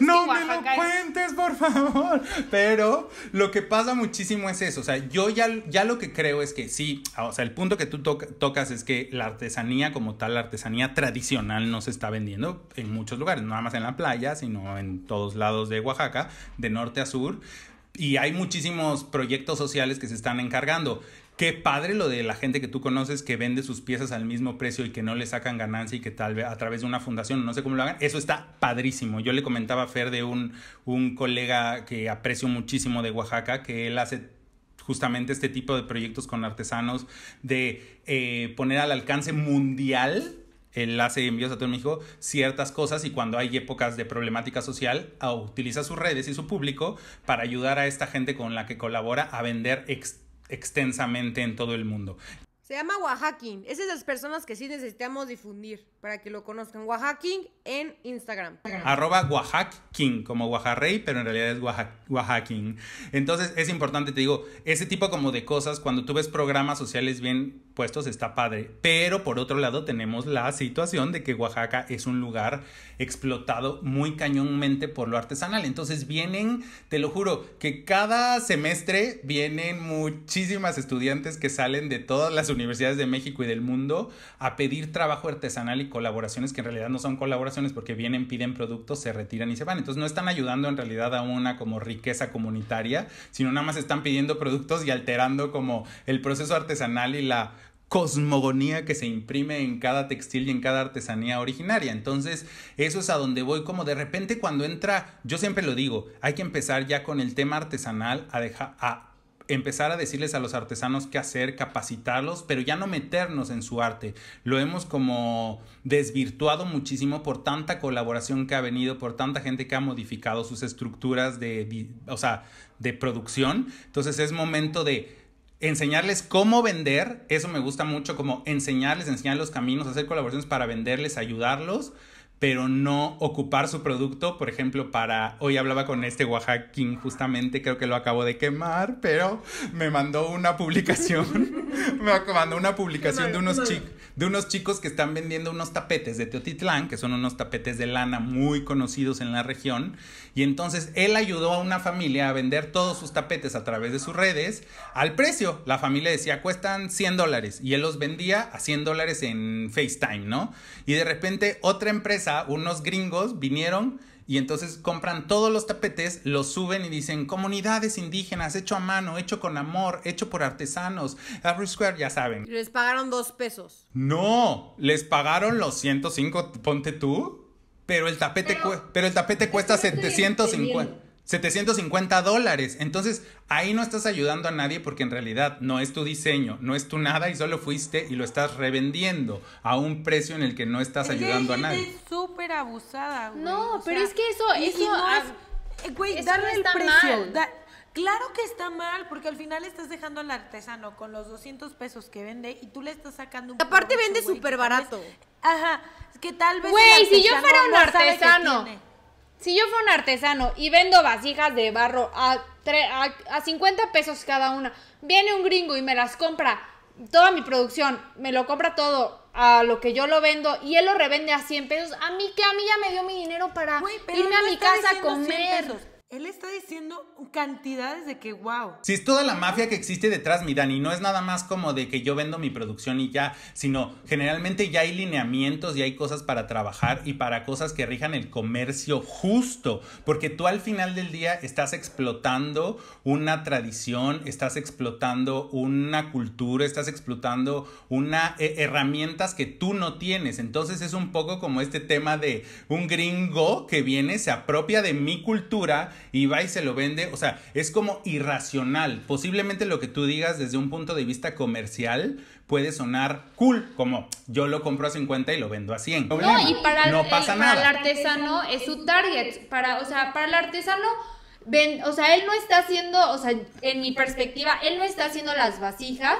¡No me lo cuentes, por favor! Pero lo que pasa muchísimo es eso, o sea, yo ya, ya lo que creo es que sí, o sea, el punto que tú tocas es que la artesanía como tal, la artesanía tradicional no se está vendiendo en muchos lugares, no nada más en la playa, sino en todos lados de Oaxaca, de norte a sur. Y hay muchísimos proyectos sociales que se están encargando. Qué padre lo de la gente que tú conoces que vende sus piezas al mismo precio y que no le sacan ganancia y que tal vez a través de una fundación, no sé cómo lo hagan, eso está padrísimo. Yo le comentaba a Fer de un, un colega que aprecio muchísimo de Oaxaca, que él hace justamente este tipo de proyectos con artesanos, de eh, poner al alcance mundial enlace hace envíos a todo México, ciertas cosas y cuando hay épocas de problemática social, ah, utiliza sus redes y su público para ayudar a esta gente con la que colabora a vender extensamente en todo el mundo. Se llama Oaxaquín. Es esas personas que sí necesitamos difundir para que lo conozcan. Oaxaquín en Instagram. Arroba Oaxaquín, como Oaxarrey, pero en realidad es Oaxaquín. Entonces es importante, te digo, ese tipo como de cosas, cuando tú ves programas sociales bien puestos, está padre. Pero por otro lado tenemos la situación de que Oaxaca es un lugar explotado muy cañónmente por lo artesanal. Entonces vienen, te lo juro, que cada semestre vienen muchísimas estudiantes que salen de todas las universidades universidades de México y del mundo a pedir trabajo artesanal y colaboraciones que en realidad no son colaboraciones porque vienen, piden productos, se retiran y se van. Entonces no están ayudando en realidad a una como riqueza comunitaria, sino nada más están pidiendo productos y alterando como el proceso artesanal y la cosmogonía que se imprime en cada textil y en cada artesanía originaria. Entonces, eso es a donde voy, como de repente cuando entra, yo siempre lo digo, hay que empezar ya con el tema artesanal a dejar a empezar a decirles a los artesanos qué hacer, capacitarlos, pero ya no meternos en su arte. Lo hemos como desvirtuado muchísimo por tanta colaboración que ha venido, por tanta gente que ha modificado sus estructuras de, o sea, de producción. Entonces es momento de enseñarles cómo vender, eso me gusta mucho, como enseñarles, enseñarles los caminos, hacer colaboraciones para venderles, ayudarlos pero no ocupar su producto, por ejemplo, para... Hoy hablaba con este Oaxaquín justamente, creo que lo acabo de quemar, pero me mandó una publicación, me mandó una publicación de unos, de unos chicos que están vendiendo unos tapetes de Teotitlán, que son unos tapetes de lana muy conocidos en la región, y entonces él ayudó a una familia a vender todos sus tapetes a través de sus redes al precio. La familia decía, cuestan 100 dólares, y él los vendía a 100 dólares en FaceTime, ¿no? Y de repente otra empresa unos gringos vinieron y entonces compran todos los tapetes, los suben y dicen comunidades indígenas, hecho a mano, hecho con amor, hecho por artesanos. Every Square, ya saben. Les pagaron dos pesos. No, les pagaron los 105, ponte tú. Pero el tapete, pero, pero el tapete cuesta 750. 750 dólares. Entonces, ahí no estás ayudando a nadie porque en realidad no es tu diseño, no es tu nada y solo fuiste y lo estás revendiendo a un precio en el que no estás ayudando a nadie. Es súper abusada, No, pero es que eso, eso, eh, güey, darle el precio. claro que está mal, porque al final estás dejando al artesano con los 200 pesos que vende y tú le estás sacando Aparte vende súper barato. Ajá, que tal vez Güey, si yo fuera un artesano si yo fuera un artesano y vendo vasijas de barro a, a, a 50 pesos cada una, viene un gringo y me las compra toda mi producción, me lo compra todo a lo que yo lo vendo y él lo revende a 100 pesos, a mí que a mí ya me dio mi dinero para irme a mi casa a comer. Él está diciendo cantidades de que wow. Si es toda la mafia que existe detrás, mi y no es nada más como de que yo vendo mi producción y ya, sino generalmente ya hay lineamientos y hay cosas para trabajar y para cosas que rijan el comercio justo, porque tú al final del día estás explotando una tradición, estás explotando una cultura, estás explotando una eh, herramientas que tú no tienes. Entonces es un poco como este tema de un gringo que viene, se apropia de mi cultura y va y se lo vende. O sea, es como irracional. Posiblemente lo que tú digas desde un punto de vista comercial puede sonar cool, como yo lo compro a 50 y lo vendo a 100. No, y para, el, pasa el artesano es su target. Para, o sea, para el artesano... Ven, o sea, él no está haciendo, o sea, en mi perspectiva, él no está haciendo las vasijas,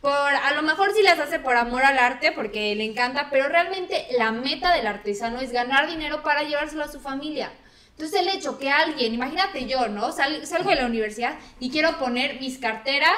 por, a lo mejor sí las hace por amor al arte, porque le encanta, pero realmente la meta del artesano es ganar dinero para llevárselo a su familia. Entonces el hecho que alguien, imagínate yo, ¿no? salgo de la universidad y quiero poner mis carteras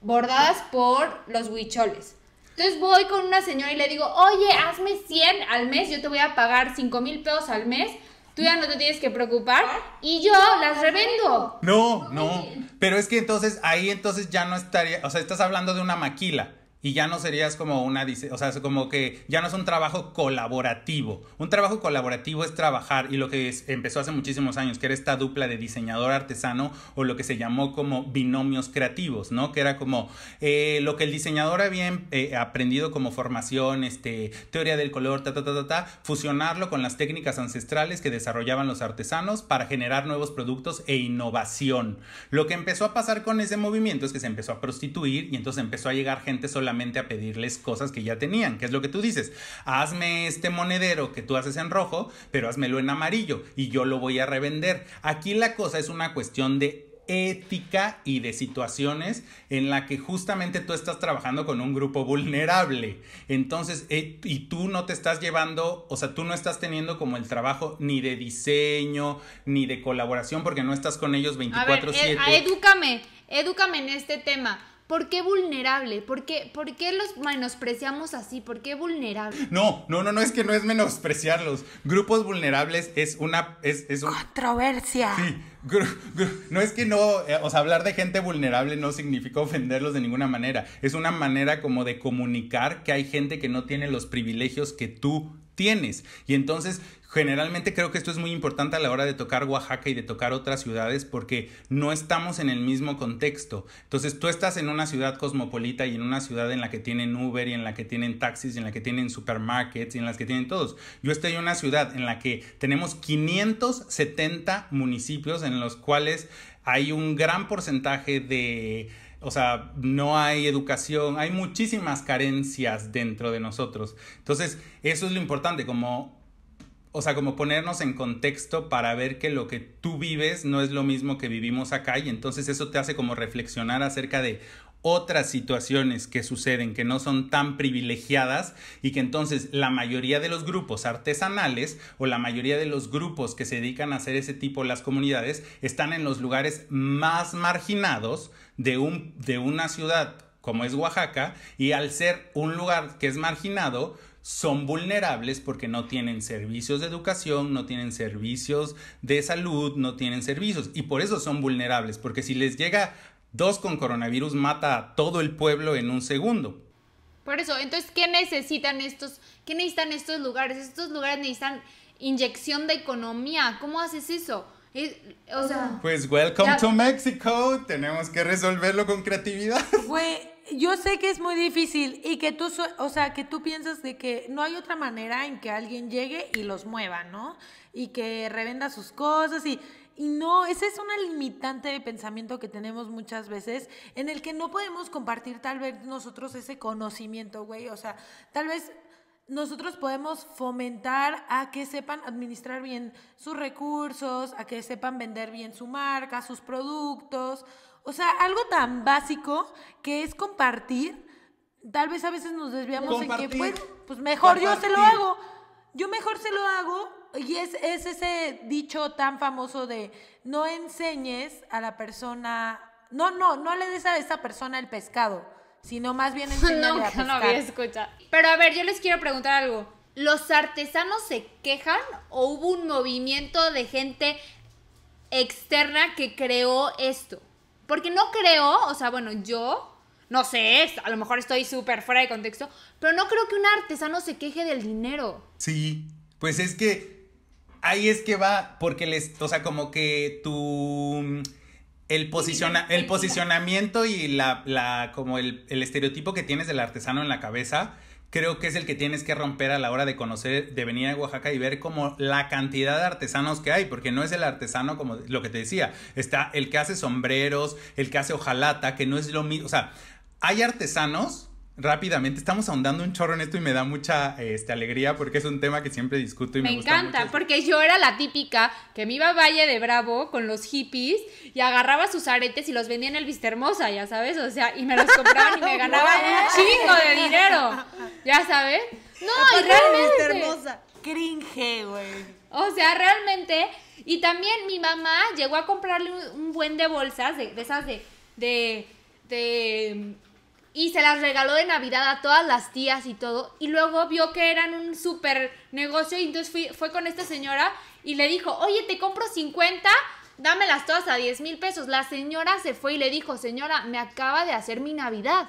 bordadas por los huicholes. Entonces voy con una señora y le digo, oye, hazme 100 al mes, yo te voy a pagar 5 mil pesos al mes, tú ya no te tienes que preocupar ¿Ah? y yo las revendo. No, no, pero es que entonces ahí entonces ya no estaría, o sea, estás hablando de una maquila y ya no serías como una, o sea, como que ya no es un trabajo colaborativo. Un trabajo colaborativo es trabajar y lo que empezó hace muchísimos años, que era esta dupla de diseñador artesano o lo que se llamó como binomios creativos, ¿no? Que era como eh, lo que el diseñador había em, eh, aprendido como formación, este, teoría del color, ta, ta, ta, ta, fusionarlo con las técnicas ancestrales que desarrollaban los artesanos para generar nuevos productos e innovación. Lo que empezó a pasar con ese movimiento es que se empezó a prostituir y entonces empezó a llegar gente sola a pedirles cosas que ya tenían, que es lo que tú dices. Hazme este monedero que tú haces en rojo, pero házmelo en amarillo y yo lo voy a revender. Aquí la cosa es una cuestión de ética y de situaciones en la que justamente tú estás trabajando con un grupo vulnerable. Entonces, eh, y tú no te estás llevando, o sea, tú no estás teniendo como el trabajo ni de diseño, ni de colaboración, porque no estás con ellos 24/7. A eh, ah, edúcame, edúcame en este tema. ¿Por qué vulnerable? ¿Por qué, los menospreciamos así? ¿Por qué vulnerable? No, no, no, no es que no es menospreciarlos. Grupos vulnerables es una... Controversia. Sí. No es que no, eh, o sea, hablar de gente vulnerable no significa ofenderlos de ninguna manera. Es una manera como de comunicar que hay gente que no tiene los privilegios que tú tienes. Y entonces Generalmente creo que esto es muy importante a la hora de tocar Oaxaca y de tocar otras ciudades porque no estamos en el mismo contexto. Entonces tú estás en una ciudad cosmopolita y en una ciudad en la que tienen Uber y en la que tienen taxis y en la que tienen supermarkets y en las que tienen todos. Yo estoy en una ciudad en la que tenemos 570 municipios en los cuales hay un gran porcentaje de o sea, no hay educación, hay muchísimas carencias dentro de nosotros. Entonces, eso es lo importante, como o sea, como ponernos en contexto para ver que lo que tú vives no es lo mismo que vivimos acá y entonces eso te hace como reflexionar acerca de otras situaciones que suceden que no son tan privilegiadas y que entonces la mayoría de los grupos artesanales o la mayoría de los grupos que se dedican a hacer ese tipo las comunidades están en los lugares más marginados de, un, de una ciudad como es Oaxaca y al ser un lugar que es marginado son vulnerables porque no tienen servicios de educación, no tienen servicios de salud, no tienen servicios. Y por eso son vulnerables, porque si les llega dos con coronavirus, mata a todo el pueblo en un segundo. Por eso, entonces, ¿qué necesitan estos? ¿Qué necesitan estos lugares? Estos lugares necesitan inyección de economía. ¿Cómo haces eso? pues welcome to Mexico. Tenemos que resolverlo con creatividad. Fue yo sé que es muy difícil y que tú, o sea, que tú piensas de que no hay otra manera en que alguien llegue y los mueva, ¿no? Y que revenda sus cosas y, y no, esa es una limitante de pensamiento que tenemos muchas veces en el que no podemos compartir tal vez nosotros ese conocimiento, güey. O sea, tal vez nosotros podemos fomentar a que sepan administrar bien sus recursos, a que sepan vender bien su marca, sus productos. O sea, algo tan básico que es compartir, tal vez a veces nos desviamos en que, pues, mejor yo se lo hago. Yo mejor se lo hago y es, ese dicho tan famoso de no enseñes a la persona, no, no, no le des a esa persona el pescado, sino más bien enseñale no, a pescar. No, había escuchado. Pero a ver, yo les quiero preguntar algo. ¿Los artesanos se quejan o hubo un movimiento de gente externa que creó esto? Porque no creo, o sea, bueno, yo no sé, a lo mejor estoy súper fuera de contexto, pero no creo que un artesano se queje del dinero. Sí, pues es que ahí es que va, porque les, o sea, como que tu... Mm, el, posiciona, el posicionamiento y la, como el, el, estereotipo que tienes del artesano en la cabeza creo que es el que tienes que romper a la hora de conocer, de venir a Oaxaca y ver como la cantidad de artesanos que hay, porque no es el artesano como lo que te decía, está el que hace sombreros, el que hace hojalata, que no es lo mismo, o sea, hay artesanos rápidamente, estamos ahondando un chorro en esto y me da mucha este, alegría porque es un tema que siempre discuto y me, me encanta, porque yo era la típica que me iba a Valle de Bravo con los hippies y agarraba sus aretes y los vendía en el Vista ya sabes, o sea, y me los compraban y me ganaba un chingo de dinero, ya sabes. No, y realmente... Hermosa. Cringe, güey. O sea, realmente... Y también mi mamá llegó a comprarle un, buen de bolsas, de, de esas de, de de y se las regaló de Navidad a todas las tías y todo. Y luego vio que eran un súper negocio y entonces fue con esta señora y le dijo, oye, te compro 50, dámelas todas a 10 mil pesos. La señora se fue y le dijo, señora, me acaba de hacer mi Navidad.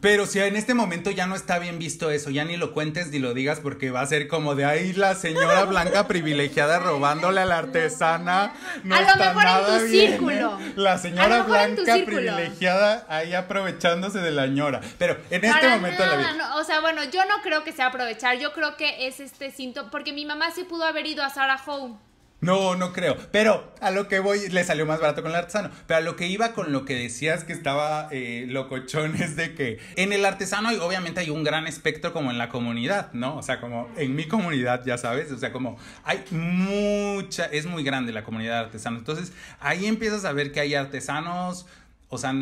Pero si en este momento ya no está bien visto eso, ya ni lo cuentes ni lo digas porque va a ser como de ahí la señora blanca privilegiada robándole a la artesana. No a lo mejor en tu círculo. La señora blanca privilegiada ahí aprovechándose de la ñora. Pero en este momento la o sea, bueno, yo no creo que sea aprovechar, yo creo que es este cinto. porque mi mamá se pudo haber ido a Sarah Home no, no creo. Pero a lo que voy, le salió más barato con el artesano. Pero a lo que iba con lo que decías que estaba eh, locochón es de que en el artesano y obviamente hay un gran espectro como en la comunidad, ¿no? O sea, como en mi comunidad, ya sabes, o sea, como hay mucha, es muy grande la comunidad de artesanos. Entonces ahí empiezas a ver que hay artesanos, o sea,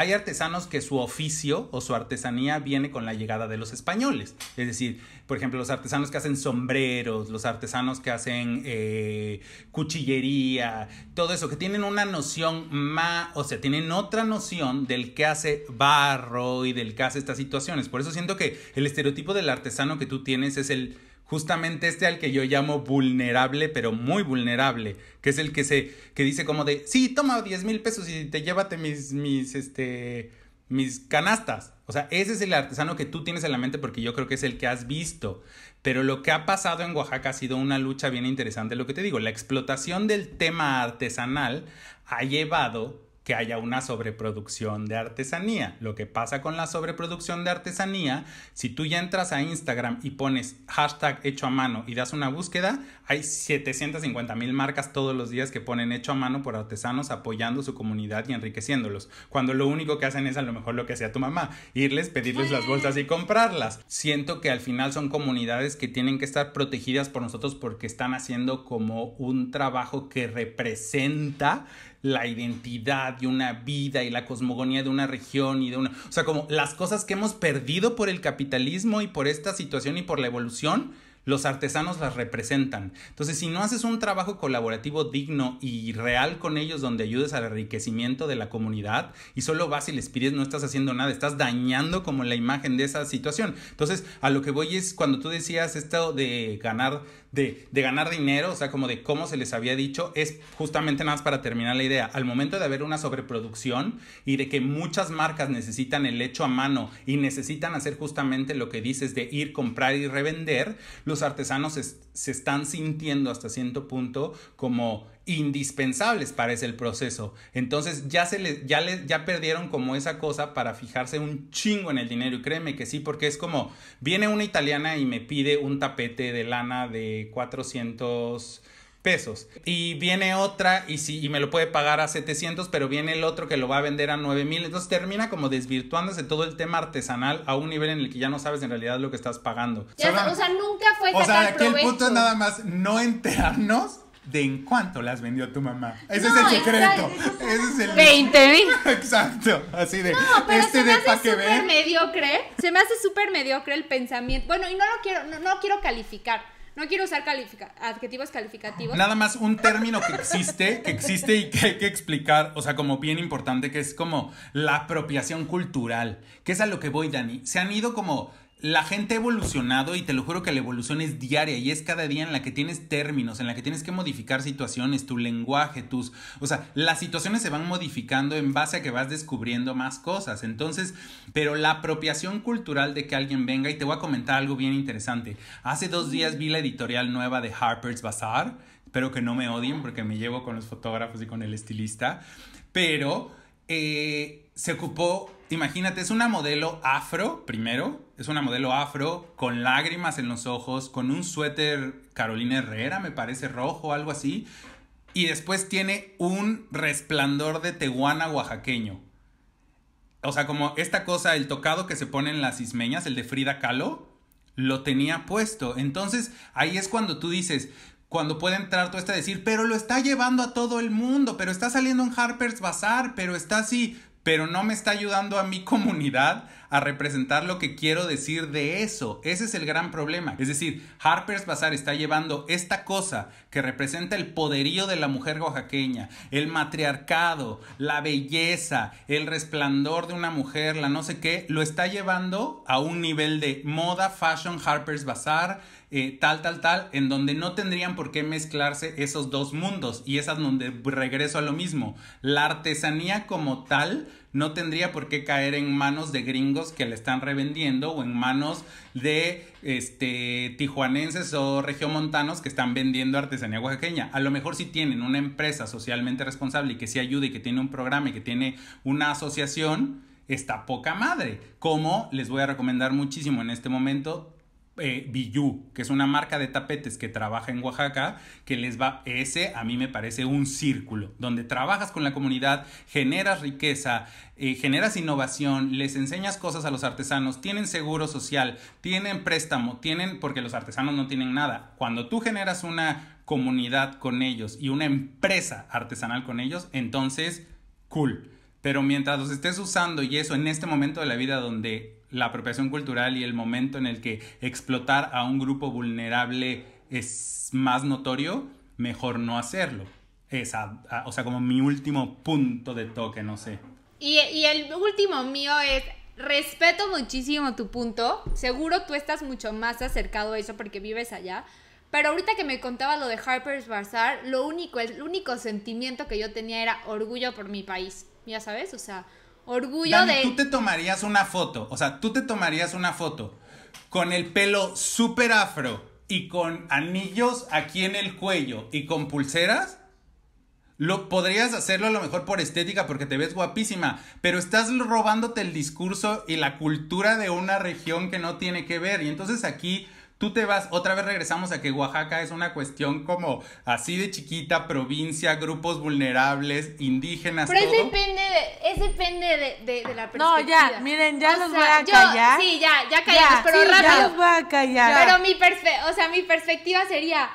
hay artesanos que su oficio o su artesanía viene con la llegada de los españoles. Es decir, por ejemplo, los artesanos que hacen sombreros, los artesanos que hacen eh, cuchillería, todo eso, que tienen una noción más, o sea, tienen otra noción del que hace barro y del que hace estas situaciones. Por eso siento que el estereotipo del artesano que tú tienes es el justamente este al que yo llamo vulnerable, pero muy vulnerable, que es el que se, que dice como de, sí, toma 10 mil pesos y te llévate mis, mis, este, mis canastas. O sea, ese es el artesano que tú tienes en la mente porque yo creo que es el que has visto. Pero lo que ha pasado en Oaxaca ha sido una lucha bien interesante. Lo que te digo, la explotación del tema artesanal ha llevado que haya una sobreproducción de artesanía. Lo que pasa con la sobreproducción de artesanía, si tú ya entras a Instagram y pones hashtag hecho a mano y das una búsqueda, hay 750 mil marcas todos los días que ponen hecho a mano por artesanos apoyando su comunidad y enriqueciéndolos, cuando lo único que hacen es a lo mejor lo que hacía tu mamá, irles, pedirles las bolsas y comprarlas. Siento que al final son comunidades que tienen que estar protegidas por nosotros porque están haciendo como un trabajo que representa la identidad y una vida y la cosmogonía de una región y de una... O sea, como las cosas que hemos perdido por el capitalismo y por esta situación y por la evolución los artesanos las representan. Entonces, si no haces un trabajo colaborativo digno y real con ellos donde ayudes al enriquecimiento de la comunidad y solo vas y les pides, no estás haciendo nada, estás dañando como la imagen de esa situación. Entonces, a lo que voy es cuando tú decías esto de ganar de, de, ganar dinero, o sea, como de cómo se les había dicho, es justamente nada más para terminar la idea. Al momento de haber una sobreproducción y de que muchas marcas necesitan el hecho a mano y necesitan hacer justamente lo que dices de ir, comprar y revender, los artesanos se están sintiendo hasta cierto punto como indispensables para ese proceso. Entonces ya se les, ya les, ya perdieron como esa cosa para fijarse un chingo en el dinero. Y créeme que sí, porque es como, viene una italiana y me pide un tapete de lana de 400 pesos. Y viene otra y, si, me lo puede pagar a 700, pero viene el otro que lo va a vender a 9000. Entonces termina como desvirtuándose todo el tema artesanal a un nivel en el que ya no sabes en realidad lo que estás pagando. o sea, nunca fue O sea, aquí el punto es nada más no enterarnos de en cuánto las vendió tu mamá. Ese es el secreto. 20 mil. Exacto. Así de. Este se me hace mediocre. Se me hace súper mediocre el pensamiento. Bueno, y no lo quiero, no, no lo quiero calificar no quiero usar califica adjetivos calificativos. Nada más un término que existe, que existe y que hay que explicar, o sea, como bien importante, que es como la apropiación cultural, que es a lo que voy, Dani. Se han ido como la gente ha evolucionado y te lo juro que la evolución es diaria y es cada día en la que tienes términos, en la que tienes que modificar situaciones, tu lenguaje, tus... O sea, las situaciones se van modificando en base a que vas descubriendo más cosas. Entonces, pero la apropiación cultural de que alguien venga, y te voy a comentar algo bien interesante. Hace dos días vi la editorial nueva de Harper's Bazaar. Espero que no me odien porque me llevo con los fotógrafos y con el estilista. Pero eh, se ocupó imagínate, es una modelo afro, primero, es una modelo afro con lágrimas en los ojos, con un suéter Carolina Herrera, me parece rojo, algo así, y después tiene un resplandor de tehuana oaxaqueño. O sea, como esta cosa, el tocado que se pone en las ismeñas, el de Frida Kahlo, lo tenía puesto. Entonces, ahí es cuando tú dices, cuando puede entrar tú hasta decir, pero lo está llevando a todo el mundo, pero está saliendo en Harper's Bazaar, pero está así, pero no me está ayudando a mi comunidad a representar lo que quiero decir de eso. Ese es el gran problema. Es decir, Harper's Bazaar está llevando esta cosa que representa el poderío de la mujer oaxaqueña, el matriarcado, la belleza, el resplandor de una mujer, la no sé qué, lo está llevando a un nivel de moda, fashion, Harper's Bazaar eh, tal, tal, tal, en donde no tendrían por qué mezclarse esos dos mundos. Y es donde regreso a lo mismo. La artesanía como tal no tendría por qué caer en manos de gringos que le están revendiendo o en manos de este, tijuanenses o regiomontanos que están vendiendo artesanía oaxaqueña. A lo mejor si tienen una empresa socialmente responsable y que sí ayude y que tiene un programa y que tiene una asociación, está poca madre. Como les voy a recomendar muchísimo en este momento, eh, que es una marca de tapetes que trabaja en Oaxaca, que les va, ese a mí me parece un círculo, donde trabajas con la comunidad, generas riqueza, eh, generas innovación, les enseñas cosas a los artesanos, tienen seguro social, tienen préstamo, tienen, porque los artesanos no tienen nada. Cuando tú generas una comunidad con ellos y una empresa artesanal con ellos, entonces, cool. Pero mientras los estés usando y eso en este momento de la vida donde la apropiación cultural y el momento en el que explotar a un grupo vulnerable es más notorio, mejor no hacerlo. Esa, o sea, como mi último punto de toque, no sé. Y, y el último mío es, respeto muchísimo tu punto, seguro tú estás mucho más acercado a eso porque vives allá, pero ahorita que me contaba lo de Harper's Bazaar, lo único, el único sentimiento que yo tenía era orgullo por mi país, ya sabes, o sea, Orgullo de. Tú te tomarías una foto, o sea, tú te tomarías una foto con el pelo súper afro y con anillos aquí en el cuello y con pulseras. Lo, podrías hacerlo a lo mejor por estética porque te ves guapísima, pero estás robándote el discurso y la cultura de una región que no tiene que ver. Y entonces aquí tú te vas, otra vez regresamos a que Oaxaca es una cuestión como así de chiquita, provincia, grupos vulnerables, indígenas. Pero todo. Es depende, de, es depende de, la perspectiva. No, ya, miren, ya los voy a yo, callar. Sí, ya, ya callamos, pero rápido. Ya los voy a callar. Pero mi, o sea, mi perspectiva sería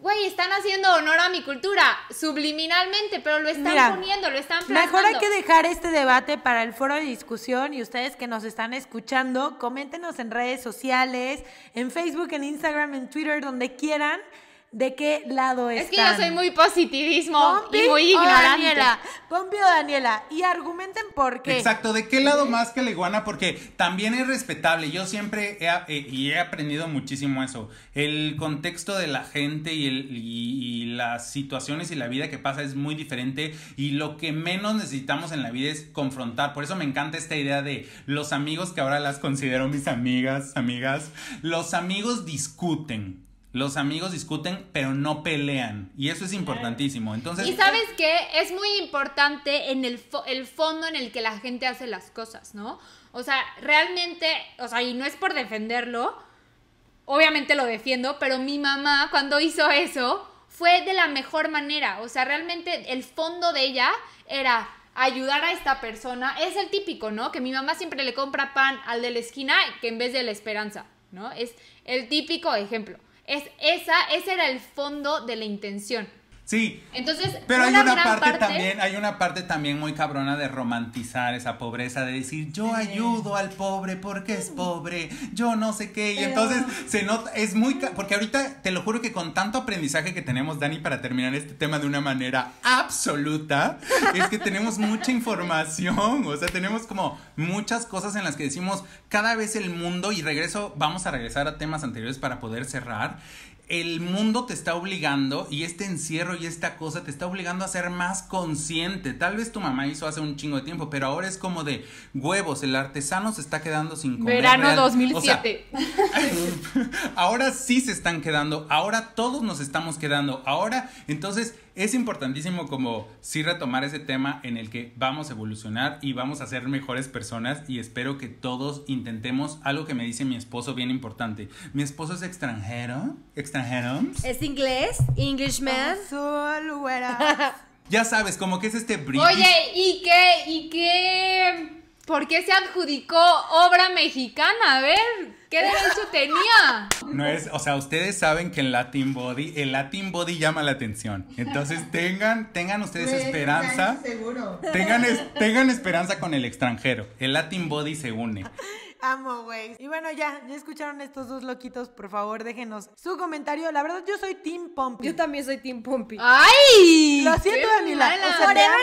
güey, están haciendo honor a mi cultura subliminalmente, pero lo están poniendo, lo están plasmando. Mejor hay que dejar este debate para el foro de discusión y ustedes que nos están escuchando, coméntenos en redes sociales, en Facebook, en Instagram, en Twitter, donde quieran de qué lado es. Es que yo soy muy positivismo y muy ignorante. O Daniela, Daniela, y argumenten por qué. Exacto, de qué lado más que la iguana, porque también es respetable. Yo siempre he, eh, y he aprendido muchísimo eso. El contexto de la gente y, el, y las situaciones y la vida que pasa es muy diferente y lo que menos necesitamos en la vida es confrontar. Por eso me encanta esta idea de los amigos que ahora las considero mis amigas, amigas. Los amigos discuten los amigos discuten, pero no pelean. Y eso es importantísimo. Entonces, y sabes que es muy importante en el, el fondo en el que la gente hace las cosas, ¿no? O sea, realmente, o sea, y no es por defenderlo, obviamente lo defiendo, pero mi mamá cuando hizo eso fue de la mejor manera. O sea, realmente el fondo de ella era, ayudar a esta persona. Es el típico, ¿no? Que mi mamá siempre le compra pan al de la esquina que en vez de la esperanza, ¿no? Es el típico ejemplo. Es, esa, ese era el fondo de la intención. Sí. Entonces, pero hay una parte, también, hay una parte también muy cabrona de romantizar esa pobreza, de decir, yo ayudo al pobre porque es pobre, yo no sé qué. Y entonces se nota, es muy porque ahorita te lo juro que con tanto aprendizaje que tenemos, Dani, para terminar este tema de una manera absoluta, es que tenemos mucha información. O sea, tenemos como muchas cosas en las que decimos cada vez el mundo, y regreso, vamos a regresar a temas anteriores para poder cerrar el mundo te está obligando y este encierro y esta cosa te está obligando a ser más consciente. Tal vez tu mamá hizo hace un chingo de tiempo, pero ahora es como de huevos, el artesano se está quedando sin comer. Verano 2007. ahora sí se están quedando, ahora todos nos estamos quedando, ahora entonces es importantísimo como sí retomar ese tema en el que vamos a evolucionar y vamos a ser mejores personas y espero que todos intentemos algo que me dice mi esposo bien importante. Mi esposo es extranjero, extranjero. Es inglés, Englishman. Ah, ya sabes, como que es este brillo. Oye, ¿y qué? ¿Y qué? ¿Por qué se adjudicó obra mexicana? A ver, ¿qué derecho tenía? No es, o sea, ustedes saben que el Latin Body, el Latin Body llama la atención. Entonces tengan, tengan ustedes pues, esperanza. Seguro. Tengan, tengan esperanza con el extranjero. El Latin Body se une. Amo, güey. Y bueno, ya, ya escucharon estos dos loquitos. Por favor, déjenos su comentario. La verdad, yo soy Team Pompi. Yo también soy Team Pompi. ¡Ay! Lo siento, Daniela. forever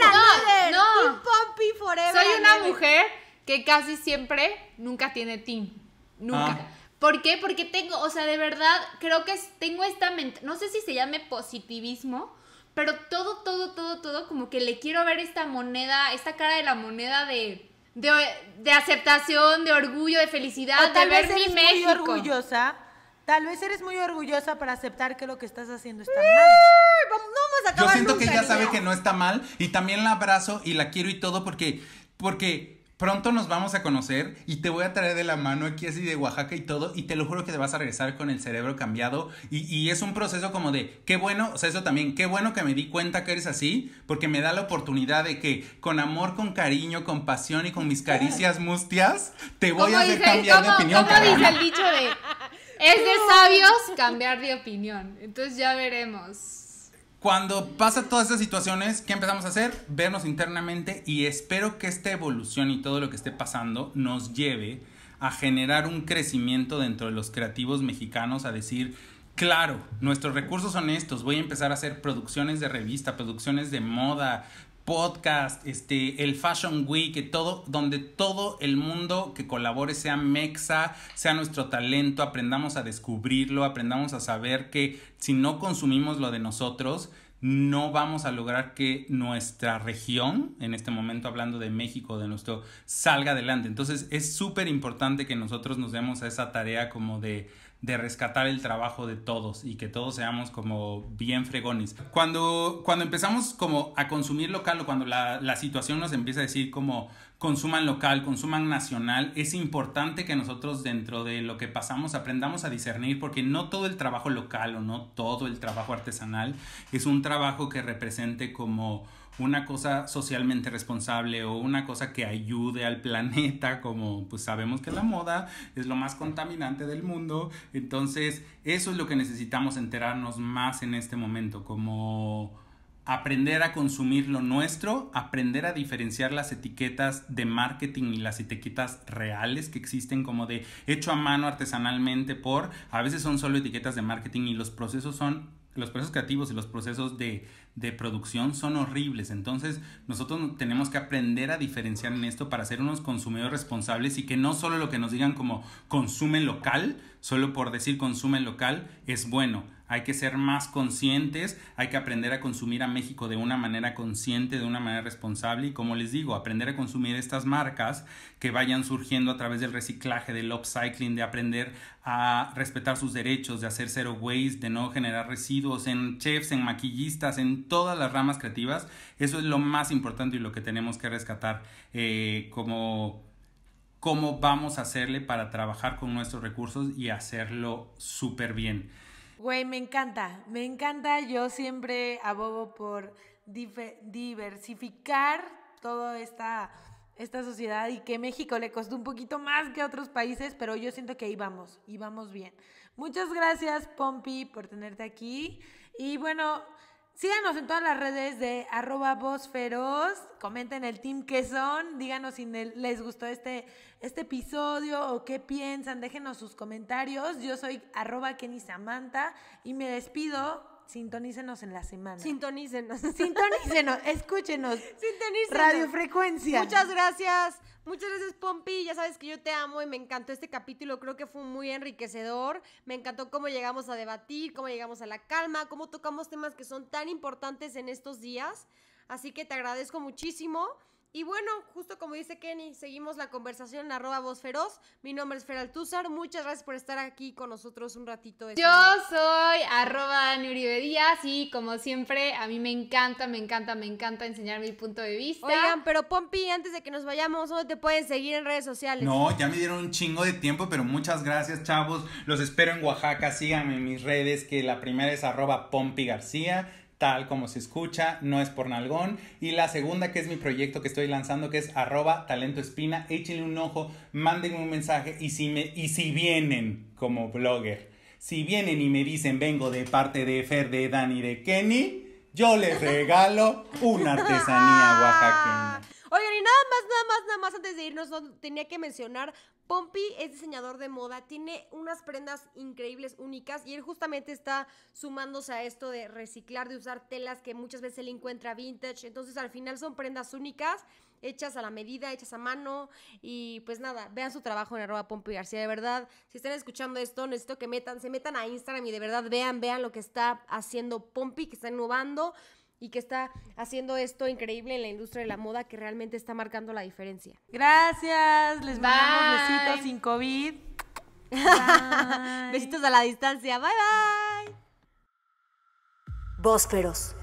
no, no. Team Pompi forever. Soy una mujer que casi siempre nunca tiene team. Nunca. Ah. ¿Por qué? Porque tengo, o sea, de verdad, creo que tengo esta no sé si se llame positivismo, pero todo, todo, todo, todo, como que le quiero ver esta moneda, esta cara de la moneda de de, aceptación, de orgullo, de felicidad, tal vez eres Muy orgullosa. Tal vez eres muy orgullosa para aceptar que lo que estás haciendo está mal. No vamos a Yo siento que ya sabe que no está mal y también la abrazo y la quiero y todo porque porque pronto nos vamos a conocer y te voy a traer de la mano aquí así de Oaxaca y todo y te lo juro que te vas a regresar con el cerebro cambiado y, es un proceso como de qué bueno, o sea, eso también, qué bueno que me di cuenta que eres así porque me da la oportunidad de que con amor, con cariño, con pasión y con mis caricias mustias te voy a hacer cambiar de opinión. es de sabios cambiar de opinión? Entonces ya veremos cuando pasa todas esas situaciones, ¿qué empezamos a hacer? Vernos internamente y espero que esta evolución y todo lo que esté pasando nos lleve a generar un crecimiento dentro de los creativos mexicanos, a decir, claro, nuestros recursos son estos, voy a empezar a hacer producciones de revista, producciones de moda, podcast, este, el Fashion Week, todo, donde todo el mundo que colabore sea mexa, sea nuestro talento, aprendamos a descubrirlo, aprendamos a saber que si no consumimos lo de nosotros, no vamos a lograr que nuestra región, en este momento hablando de México, de nuestro, salga adelante. Entonces es súper importante que nosotros nos demos a esa tarea como de de rescatar el trabajo de todos y que todos seamos como bien fregones. Cuando, empezamos como a consumir local o cuando la situación nos empieza a decir como consuman local, consuman nacional, es importante que nosotros dentro de lo que pasamos aprendamos a discernir porque no todo el trabajo local o no todo el trabajo artesanal es un trabajo que represente como una cosa socialmente responsable o una cosa que ayude al planeta, como pues sabemos que la moda es lo más contaminante del mundo. Entonces, eso es lo que necesitamos enterarnos más en este momento, como aprender a consumir lo nuestro, aprender a diferenciar las etiquetas de marketing y las etiquetas reales que existen como de hecho a mano artesanalmente por, a veces son solo etiquetas de marketing y los procesos son los procesos creativos y los procesos de, producción son horribles. Entonces, nosotros tenemos que aprender a diferenciar en esto para ser unos consumidores responsables y que no solo lo que nos digan como consume local, solo por decir consumen local, es bueno hay que ser más conscientes, hay que aprender a consumir a México de una manera consciente, de una manera responsable y como les digo, aprender a consumir estas marcas que vayan surgiendo a través del reciclaje, del upcycling, de aprender a respetar sus derechos, de hacer zero waste, de no generar residuos en chefs, en maquillistas, en todas las ramas creativas. Eso es lo más importante y lo que tenemos que rescatar eh, como cómo vamos a hacerle para trabajar con nuestros recursos y hacerlo súper bien. Güey, me encanta, me encanta. Yo siempre abogo por diversificar toda esta, esta sociedad y que México le costó un poquito más que otros países, pero yo siento que ahí vamos, y vamos bien. Muchas gracias, Pompi, por tenerte aquí. Y bueno, Síganos en todas las redes de arroba voz feroz, comenten el team que son, díganos si les gustó este, este episodio o qué piensan, déjenos sus comentarios. Yo soy arroba Kenny Samantha y me despido. Sintonícenos en la semana. Sintonícenos. Sintonícenos, escúchenos. Sintonícenos. Radiofrecuencia. Muchas gracias. Muchas gracias, Pompi. Ya sabes que yo te amo y me encantó este capítulo. Creo que fue muy enriquecedor. Me encantó cómo llegamos a debatir, cómo llegamos a la calma, cómo tocamos temas que son tan importantes en estos días. Así que te agradezco muchísimo. Y bueno, justo como dice Kenny, seguimos la conversación en arroba voz feroz. Mi nombre es Tuzar, muchas gracias por estar aquí con nosotros un ratito. Yo soy arroba Uribe y como siempre, a mí me encanta, me encanta, me encanta enseñar mi punto de vista. Oigan, pero Pompi, antes de que nos vayamos, ¿dónde te pueden seguir en redes sociales? No, ya me dieron un chingo de tiempo, pero muchas gracias, chavos. Los espero en Oaxaca, síganme en mis redes, que la primera es arroba Pompi García tal como se escucha, no es por nalgón. Y la segunda, que es mi proyecto que estoy lanzando, que es arroba talento espina, échenle un ojo, mándenme un mensaje y si, me, y si vienen como blogger, si vienen y me dicen vengo de parte de Fer, de Dani, de Kenny, yo les regalo una artesanía oaxaqueña. Oigan, y nada más, nada más, nada más antes de irnos, tenía que mencionar Pompi es diseñador de moda, tiene unas prendas increíbles, únicas, y él justamente está sumándose a esto de reciclar, de usar telas que muchas veces él encuentra vintage. Entonces, al final son prendas únicas, hechas a la medida, hechas a mano. Y pues nada, vean su trabajo en arroba Pompi García. De verdad, si están escuchando esto, necesito que metan, se metan a Instagram y de verdad vean, vean lo que está haciendo Pompi, que está innovando y que está haciendo esto increíble en la industria de la moda que realmente está marcando la diferencia. Gracias, les mandamos besitos sin COVID. besitos a la distancia, bye bye. Bósferos.